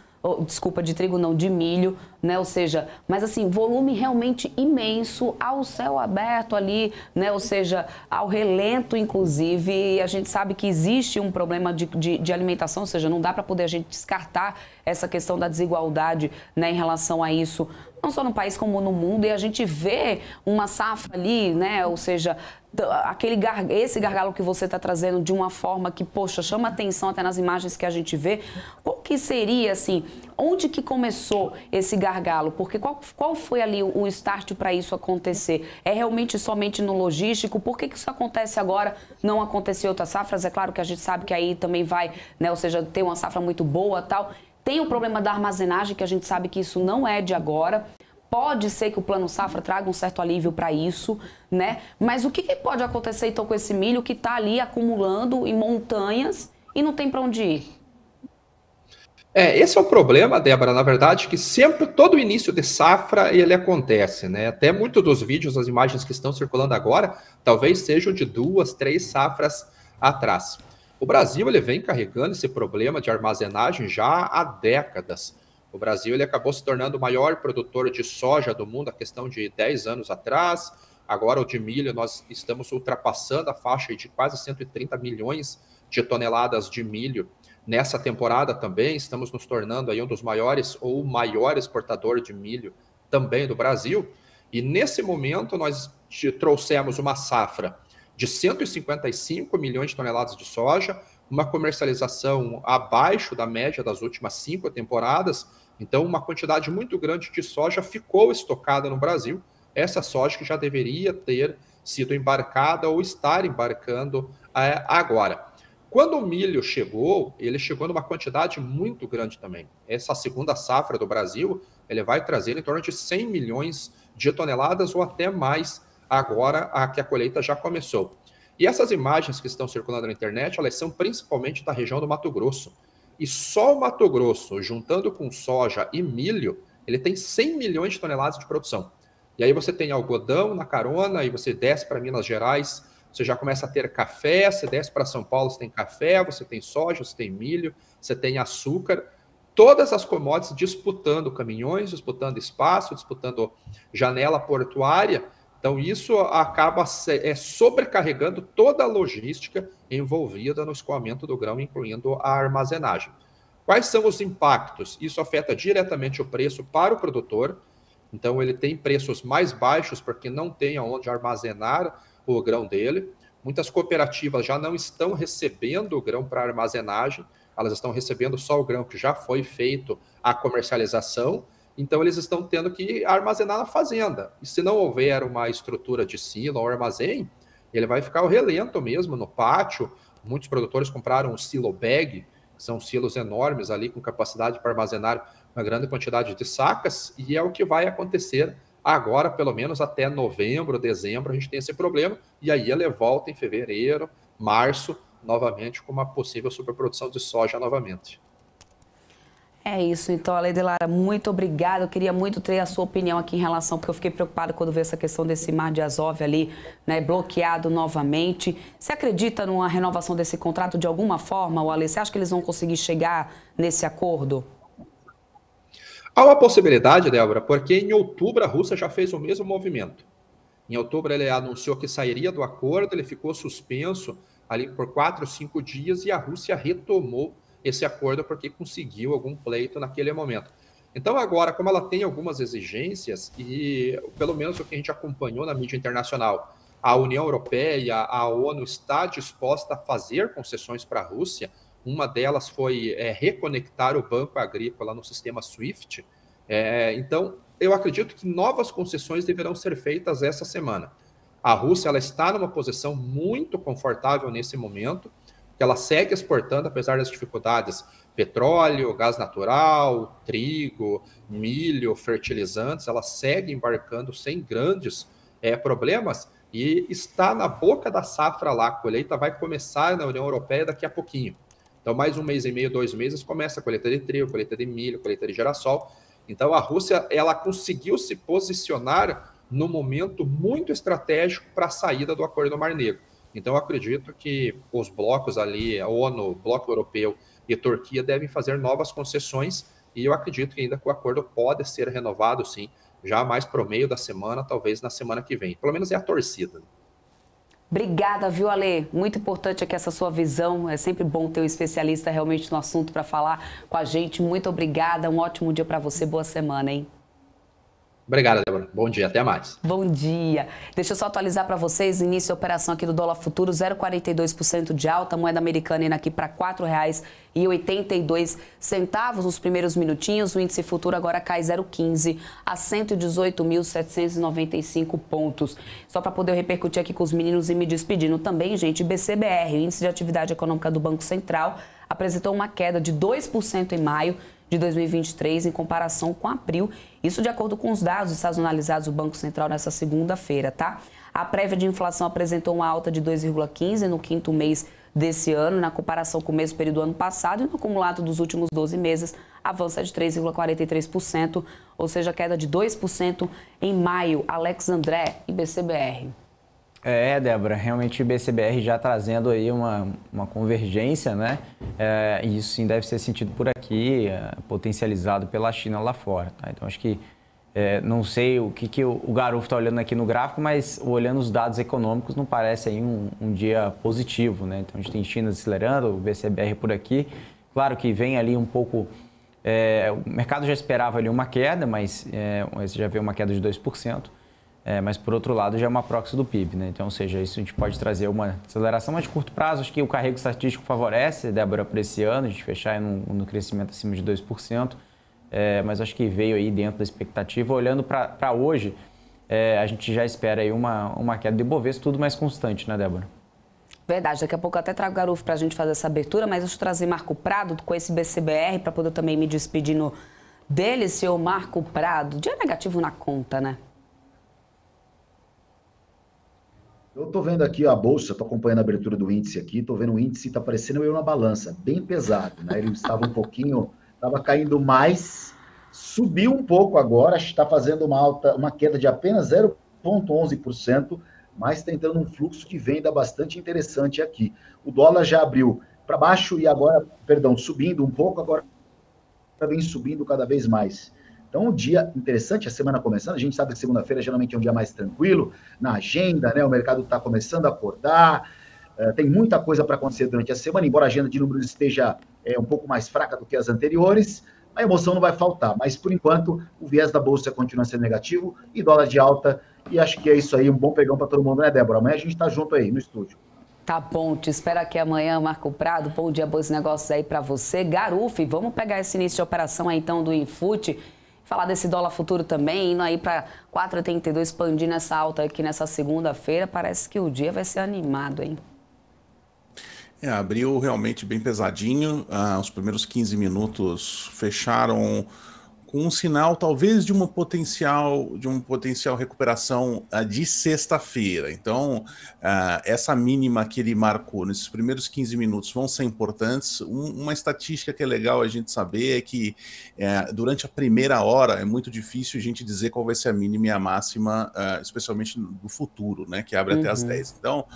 desculpa, de trigo não, de milho, né? Ou seja, mas assim, volume realmente imenso, ao céu aberto ali, né? Ou seja, ao relento, inclusive. E a gente sabe que existe um problema de, de, de alimentação, ou seja, não dá para poder a gente descartar essa questão da desigualdade né, em relação a isso não só no país como no mundo, e a gente vê uma safra ali, né? Ou seja, aquele gar... esse gargalo que você está trazendo de uma forma que, poxa, chama atenção até nas imagens que a gente vê. Qual que seria, assim, onde que começou esse gargalo? Porque qual, qual foi ali o start para isso acontecer? É realmente somente no logístico? Por que, que isso acontece agora, não aconteceu outras safras? É claro que a gente sabe que aí também vai, né, ou seja, tem uma safra muito boa tal. Tem o problema da armazenagem, que a gente sabe que isso não é de agora. Pode ser que o plano safra traga um certo alívio para isso, né? Mas o que, que, pode acontecer então com esse milho que está ali acumulando em montanhas e não tem para onde ir? É, esse é o problema, Débora, na verdade, que sempre, todo início de safra, ele acontece, né? Até muitos dos vídeos, as imagens que estão circulando agora, talvez sejam de duas, três safras atrás. O Brasil ele vem carregando esse problema de armazenagem já há décadas. O Brasil ele acabou se tornando o maior produtor de soja do mundo, há questão de 10 anos atrás. Agora, o de milho, nós estamos ultrapassando a faixa de quase 130 milhões de toneladas de milho. Nessa temporada também, estamos nos tornando aí um dos maiores ou maior exportador de milho também do Brasil. E nesse momento, nós trouxemos uma safra de 155 milhões de toneladas de soja, uma comercialização abaixo da média das últimas cinco temporadas. Então, uma quantidade muito grande de soja ficou estocada no Brasil. Essa soja que já deveria ter sido embarcada ou estar embarcando é, agora. Quando o milho chegou, ele chegou numa quantidade muito grande também. Essa segunda safra do Brasil, ele vai trazer em torno de 100 milhões de toneladas ou até mais agora a, que a colheita já começou. E essas imagens que estão circulando na internet, elas são principalmente da região do Mato Grosso. E só o Mato Grosso, juntando com soja e milho, ele tem 100 milhões de toneladas de produção. E aí você tem algodão na carona, e você desce para Minas Gerais, você já começa a ter café, você desce para São Paulo, você tem café, você tem soja, você tem milho, você tem açúcar. Todas as commodities disputando caminhões, disputando espaço, disputando janela portuária, então, isso acaba é, sobrecarregando toda a logística envolvida no escoamento do grão, incluindo a armazenagem. Quais são os impactos? Isso afeta diretamente o preço para o produtor. Então, ele tem preços mais baixos porque não tem onde armazenar o grão dele. Muitas cooperativas já não estão recebendo o grão para armazenagem, elas estão recebendo só o grão que já foi feito a comercialização então, eles estão tendo que armazenar na fazenda. E se não houver uma estrutura de silo ou armazém, ele vai ficar ao relento mesmo, no pátio. Muitos produtores compraram um silo bag, são silos enormes ali com capacidade para armazenar uma grande quantidade de sacas, e é o que vai acontecer agora, pelo menos até novembro, dezembro, a gente tem esse problema, e aí ele volta em fevereiro, março, novamente com uma possível superprodução de soja novamente. É isso, então, Lara, muito obrigada. Eu queria muito ter a sua opinião aqui em relação, porque eu fiquei preocupada quando vi essa questão desse Mar de Azov ali, né, bloqueado novamente. Você acredita numa renovação desse contrato de alguma forma, o Ale? Você acha que eles vão conseguir chegar nesse acordo? Há uma possibilidade, Débora, porque em outubro a Rússia já fez o mesmo movimento. Em outubro ele anunciou que sairia do acordo, ele ficou suspenso ali por quatro, cinco dias e a Rússia retomou esse acordo porque conseguiu algum pleito naquele momento. Então, agora, como ela tem algumas exigências, e pelo menos o que a gente acompanhou na mídia internacional, a União Europeia, a ONU está disposta a fazer concessões para a Rússia. Uma delas foi é, reconectar o banco agrícola no sistema SWIFT. É, então, eu acredito que novas concessões deverão ser feitas essa semana. A Rússia ela está numa posição muito confortável nesse momento ela segue exportando, apesar das dificuldades, petróleo, gás natural, trigo, milho, fertilizantes, ela segue embarcando sem grandes é, problemas e está na boca da safra lá. A colheita vai começar na União Europeia daqui a pouquinho. Então, mais um mês e meio, dois meses, começa a colheita de trigo, colheita de milho, colheita de girassol. Então, a Rússia ela conseguiu se posicionar no momento muito estratégico para a saída do Acordo do Mar Negro. Então, acredito que os blocos ali, a ONU, Bloco Europeu e Turquia devem fazer novas concessões e eu acredito que ainda que o acordo pode ser renovado, sim, já mais para o meio da semana, talvez na semana que vem. Pelo menos é a torcida. Obrigada, viu, Ale? Muito importante aqui essa sua visão. É sempre bom ter um especialista realmente no assunto para falar com a gente. Muito obrigada, um ótimo dia para você, boa semana, hein? Obrigado, Débora. Bom dia, até mais. Bom dia. Deixa eu só atualizar para vocês, início da operação aqui do dólar futuro, 0,42% de alta, moeda americana indo aqui para R$ 4,82. Nos primeiros minutinhos, o índice futuro agora cai 0,15 a 118.795 pontos. Só para poder repercutir aqui com os meninos e me despedindo também, gente, BCBR, Índice de Atividade Econômica do Banco Central, apresentou uma queda de 2% em maio, de 2023 em comparação com abril. Isso de acordo com os dados sazonalizados do Banco Central nessa segunda-feira, tá? A prévia de inflação apresentou uma alta de 2,15 no quinto mês desse ano, na comparação com o mesmo período do ano passado, e no acumulado dos últimos 12 meses, avança de 3,43%, ou seja, queda de 2% em maio. Alex André, IBCBR. É, Débora, realmente o BCBR já trazendo aí uma, uma convergência, né? É, isso sim deve ser sentido por aqui, é, potencializado pela China lá fora. Tá? Então, acho que é, não sei o que, que o, o Garufo está olhando aqui no gráfico, mas olhando os dados econômicos, não parece aí um, um, dia positivo, né? Então, a gente tem China acelerando, o BCBR por aqui. Claro que vem ali um pouco... É, o mercado já esperava ali uma queda, mas é, já vê uma queda de 2%. É, mas por outro lado já é uma proxy do PIB, né? Então, ou seja, isso a gente pode trazer uma aceleração mais de curto prazo. Acho que o carrego estatístico favorece, Débora, para esse ano, a gente fechar no, no crescimento acima de 2%, é, mas acho que veio aí dentro da expectativa. Olhando para hoje, é, a gente já espera aí uma, uma queda de boves tudo mais constante, né, Débora? Verdade, daqui a pouco eu até trago o Garufo para a gente fazer essa abertura, mas deixa eu trazer Marco Prado com esse BCBR para poder também me despedir no dele, seu Marco Prado. Dia negativo na conta, né? Eu estou vendo aqui a bolsa, estou acompanhando a abertura do índice aqui, estou vendo o índice, está parecendo eu na balança, bem pesado, né? Ele estava um pouquinho, estava caindo mais, subiu um pouco agora, está fazendo uma alta, uma queda de apenas 0,11%, mas está entrando um fluxo de venda bastante interessante aqui. O dólar já abriu para baixo e agora, perdão, subindo um pouco, agora está subindo cada vez mais. Então, um dia interessante, a semana começando, a gente sabe que segunda-feira geralmente é um dia mais tranquilo na agenda, né? O mercado está começando a acordar, uh, tem muita coisa para acontecer durante a semana, embora a agenda de números esteja é, um pouco mais fraca do que as anteriores, a emoção não vai faltar. Mas, por enquanto, o viés da Bolsa continua sendo negativo e dólar de alta. E acho que é isso aí, um bom pegão para todo mundo, né, Débora? Amanhã a gente está junto aí no estúdio. Tá bom, te espero aqui amanhã, Marco Prado. Bom dia, bons negócios aí para você. Garufi, vamos pegar esse início de operação aí então do Infute falar desse dólar futuro também, indo aí para 4,82, expandir nessa alta aqui nessa segunda-feira. Parece que o dia vai ser animado, hein? É, abriu realmente bem pesadinho. Ah, os primeiros 15 minutos fecharam com um sinal talvez de uma potencial de uma potencial recuperação uh, de sexta-feira. Então, uh, essa mínima que ele marcou nesses primeiros 15 minutos vão ser importantes. Um, uma estatística que é legal a gente saber é que uh, durante a primeira hora é muito difícil a gente dizer qual vai ser a mínima e a máxima, ah, especialmente do futuro, né, que abre uhum. até às 10. Uhum. Então,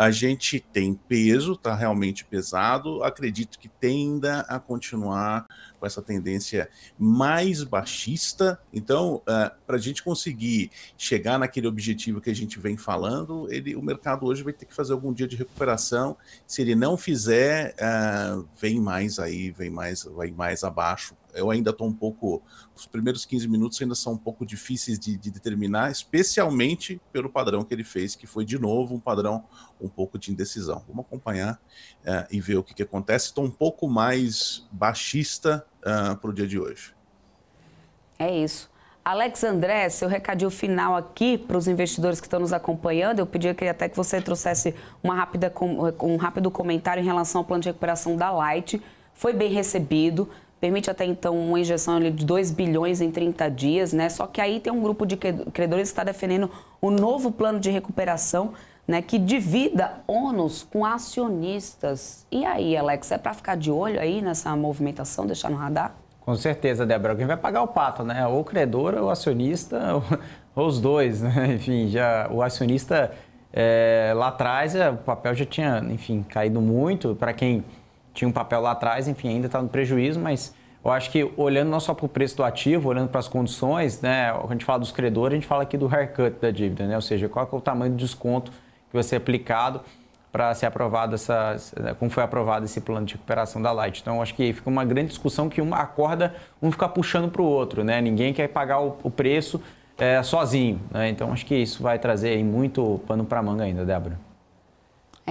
a gente tem peso, está realmente pesado. Acredito que tenda a continuar com essa tendência mais baixista. Então, uh, eh, para a gente conseguir chegar naquele objetivo que a gente vem falando, ele, o mercado hoje vai ter que fazer algum dia de recuperação. Se ele não fizer, uh, vem mais aí, vem mais, vai mais abaixo eu ainda estou um pouco. Os primeiros 15 minutos ainda são um pouco difíceis de, de, determinar, especialmente pelo padrão que ele fez, que foi de novo um padrão um pouco de indecisão. Vamos acompanhar uh, e ver o que, que acontece. Estou um pouco mais baixista uh, é, para o dia de hoje. É isso. Alex André, seu recadinho final aqui para os investidores que estão nos acompanhando. Eu pedi até que você trouxesse uma rápida, um rápido comentário em relação ao plano de recuperação da Light. Foi bem recebido, permite até então uma injeção de 2 bilhões em 30 dias, né? Só que aí tem um grupo de credores que está defendendo um novo plano de recuperação, né, que divida ônus com acionistas. E aí, Alex, é para ficar de olho aí nessa movimentação, deixar no radar? Com certeza, Débora. Quem vai pagar o pato, né? Ou o credor, ou o acionista, ou, ou os dois, né? Enfim, já o acionista é, lá atrás, o papel já tinha, enfim, caído muito. Para quem tinha um papel lá atrás, enfim, ainda está no prejuízo, mas eu acho que olhando não só para o preço do ativo, olhando para as condições, né, quando a gente fala dos credores, a gente fala aqui do haircut da dívida, né? ou seja, qual é o tamanho do desconto que vai ser aplicado para ser aprovado essa, como foi aprovado esse plano de recuperação da Light. Então, acho que fica uma grande discussão que uma acorda, um ficar puxando para o outro, né? Ninguém quer pagar o, preço é, sozinho, né? Então, acho que isso vai trazer muito pano para manga ainda, Débora.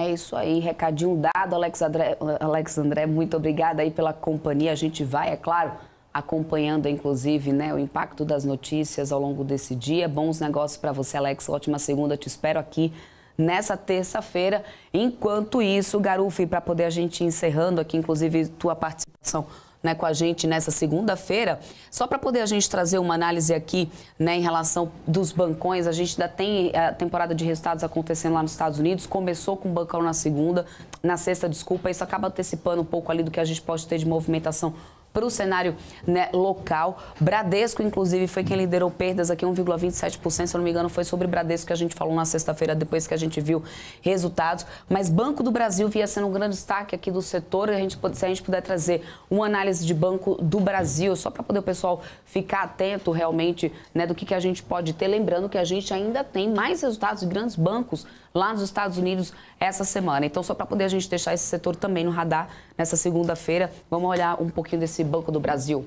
É isso aí, recadinho dado, Alex André, Alex André, muito obrigada aí pela companhia. A gente vai, é claro, acompanhando inclusive né, o impacto das notícias ao longo desse dia. Bons negócios para você, Alex. Ótima segunda, te espero aqui nessa terça-feira. Enquanto isso, Garufi, para poder a gente ir encerrando aqui, inclusive, tua participação né, com a gente nessa segunda-feira. Só para poder a gente trazer uma análise aqui né, em relação dos bancões, a gente ainda tem eh, a temporada de resultados acontecendo lá nos Estados Unidos. Começou com o bancão na segunda, na sexta, desculpa. Isso acaba antecipando um pouco ali do que a gente pode ter de movimentação para o cenário né, local. Bradesco, inclusive, foi quem liderou perdas aqui, 1,27%. Se eu não me engano, foi sobre Bradesco que a gente falou na sexta-feira, depois que a gente viu resultados. Mas Banco do Brasil via sendo um grande destaque aqui do setor. A gente pode, se a gente puder trazer uma análise de Banco do Brasil, só para poder o pessoal ficar atento realmente né, do que, que a gente pode ter. Lembrando que a gente ainda tem mais resultados de grandes bancos lá nos Estados Unidos essa semana. Então, só para poder a gente deixar esse setor também no radar nessa segunda-feira, vamos olhar um pouquinho desse Banco do Brasil.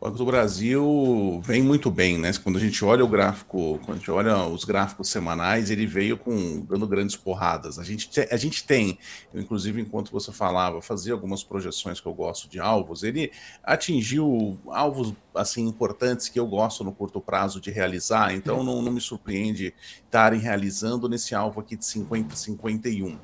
O Banco do Brasil vem muito bem, né? Quando a gente olha o gráfico, quando a gente olha os gráficos semanais, ele veio com dando grandes porradas. A gente, te, a gente tem, eu, inclusive, enquanto você falava, fazia algumas projeções que eu gosto de alvos, ele atingiu alvos assim importantes que eu gosto no curto prazo de realizar, então não, não me surpreende estarem realizando nesse alvo aqui de 50, 51. Uh,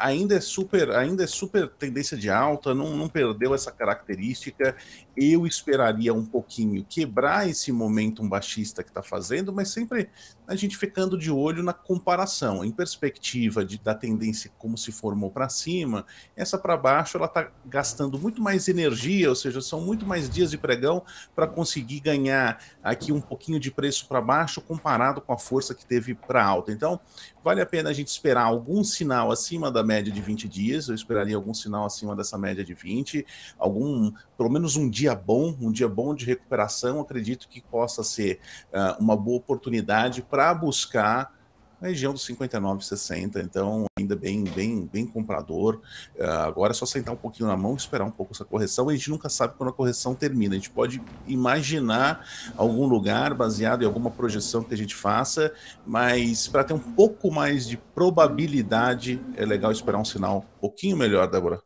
ainda é super, ainda é super tendência de alta, não, não perdeu essa característica eu esperaria um pouquinho quebrar esse momento um baixista que está fazendo, mas sempre a gente ficando de olho na comparação, em perspectiva de, da tendência como se formou para cima, essa para baixo ela está gastando muito mais energia, ou seja, são muito mais dias de pregão para conseguir ganhar aqui um pouquinho de preço para baixo comparado com a força que teve para alta. Então, vale a pena a gente esperar algum sinal acima da média de 20 dias, eu esperaria algum sinal acima dessa média de 20, algum, pelo menos um dia dia bom, um dia bom de recuperação, acredito que possa ser uh, uma boa oportunidade para buscar a região dos 59, 60, então ainda bem, bem, bem comprador. Uh, agora é só sentar um pouquinho na mão, esperar um pouco essa correção. A gente nunca sabe quando a correção termina. A gente pode imaginar algum lugar baseado em alguma projeção que a gente faça, mas para ter um pouco mais de probabilidade é legal esperar um sinal um pouquinho melhor, Débora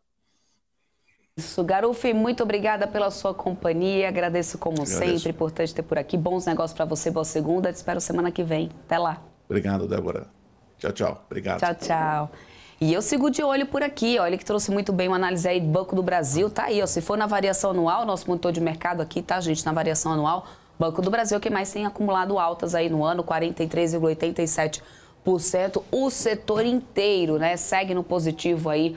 isso. Garufi, muito obrigada pela sua companhia. Agradeço como Agradeço. sempre, importante ter por aqui. Bons negócios para você, boa segunda. Te espero semana que vem. Até lá. Obrigado, Débora. Tchau, tchau. Obrigado. Tchau, tchau. E eu sigo de olho por aqui, olha que trouxe muito bem uma análise aí do Banco do Brasil, tá aí, ó, se for na variação anual, nosso monitor de mercado aqui, tá, gente, na variação anual, Banco do Brasil é que mais tem acumulado altas aí no ano, 43,87 0,5%. O setor inteiro né, segue no positivo aí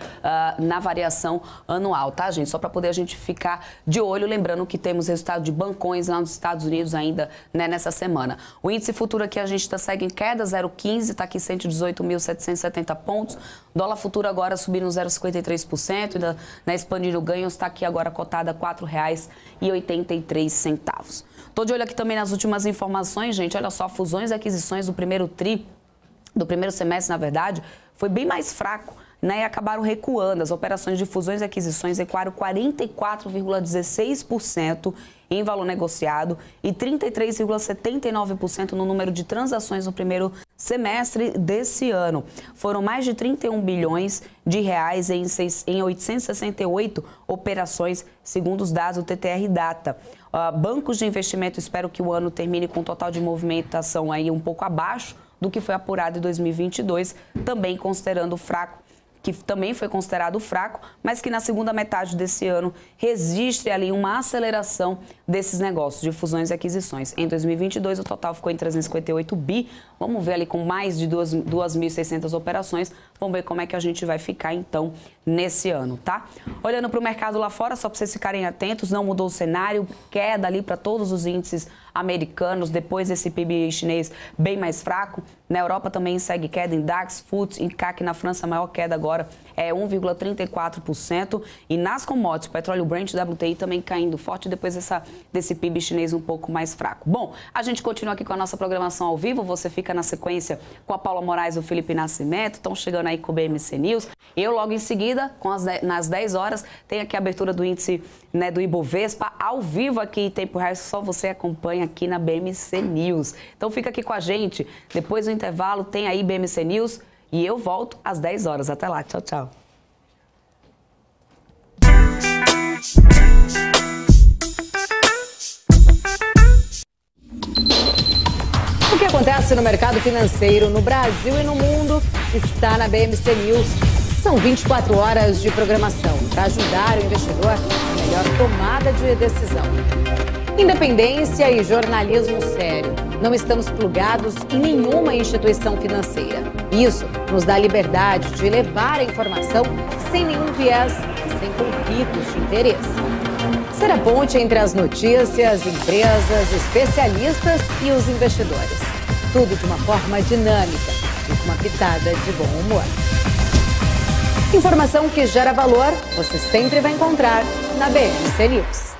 uh, na variação anual, tá, gente? Só para poder a gente ficar de olho, lembrando que temos resultado de bancões lá nos Estados Unidos ainda né, nessa semana. O índice futuro aqui a gente tá, segue em queda, 0,15, está aqui 118.770 pontos. Dólar futuro agora subindo 0,53%, ainda né, expandindo ganhos, está aqui agora cotada R$ 4,83. Estou de olho aqui também nas últimas informações, gente. Olha só, fusões e aquisições do primeiro TRI do primeiro semestre, na verdade, foi bem mais fraco. Né, e acabaram recuando. As operações de fusões e aquisições recuaram 44,16% em valor negociado e 33,79% no número de transações no primeiro semestre desse ano. Foram mais de 31 bilhões de reais em, 868 operações, segundo os dados do TTR Data. Uh, bancos de investimento, espero que o ano termine com um total de movimentação aí um pouco abaixo do que foi apurado em 2022, também considerando fraco que também foi considerado fraco, mas que na segunda metade desse ano registre ali uma aceleração desses negócios de fusões e aquisições. Em 2022, o total ficou em 358 bi. Vamos ver ali com mais de 2.600 operações. Vamos ver como é que a gente vai ficar então nesse ano, tá? Olhando para o mercado lá fora, só para vocês ficarem atentos, não mudou o cenário, queda ali para todos os índices americanos, depois esse PIB chinês bem mais fraco, na Europa também segue queda em DAX, FUTS e CAC. Na França, a maior queda agora é 1,34%. E nas commodities, petróleo Brent WTI também caindo forte depois dessa, desse PIB chinês um pouco mais fraco. Bom, a gente continua aqui com a nossa programação ao vivo. Você fica na sequência com a Paula Moraes e o Felipe Nascimento. Estão chegando aí com o BMC News. Eu, logo em seguida, com as, nas 10 horas, tem aqui a abertura do índice né, do Ibovespa ao vivo aqui em tempo real. Só você acompanha aqui na BMC News. Então fica aqui com a gente. Depois o intervalo, tem aí BMC News e eu volto às 10 horas. Até lá, tchau, tchau. O que acontece no mercado financeiro no Brasil e no mundo está na BMC News. São 24 horas de programação para ajudar o investidor na melhor tomada de decisão. Independência e jornalismo sério. Não estamos plugados em nenhuma instituição financeira. Isso nos dá liberdade de levar a informação sem nenhum viés, sem conflitos de interesse. Ser a ponte entre as notícias, empresas, especialistas e os investidores. Tudo de uma forma dinâmica e com uma pitada de bom humor. Informação que gera valor, você sempre vai encontrar na BNC News.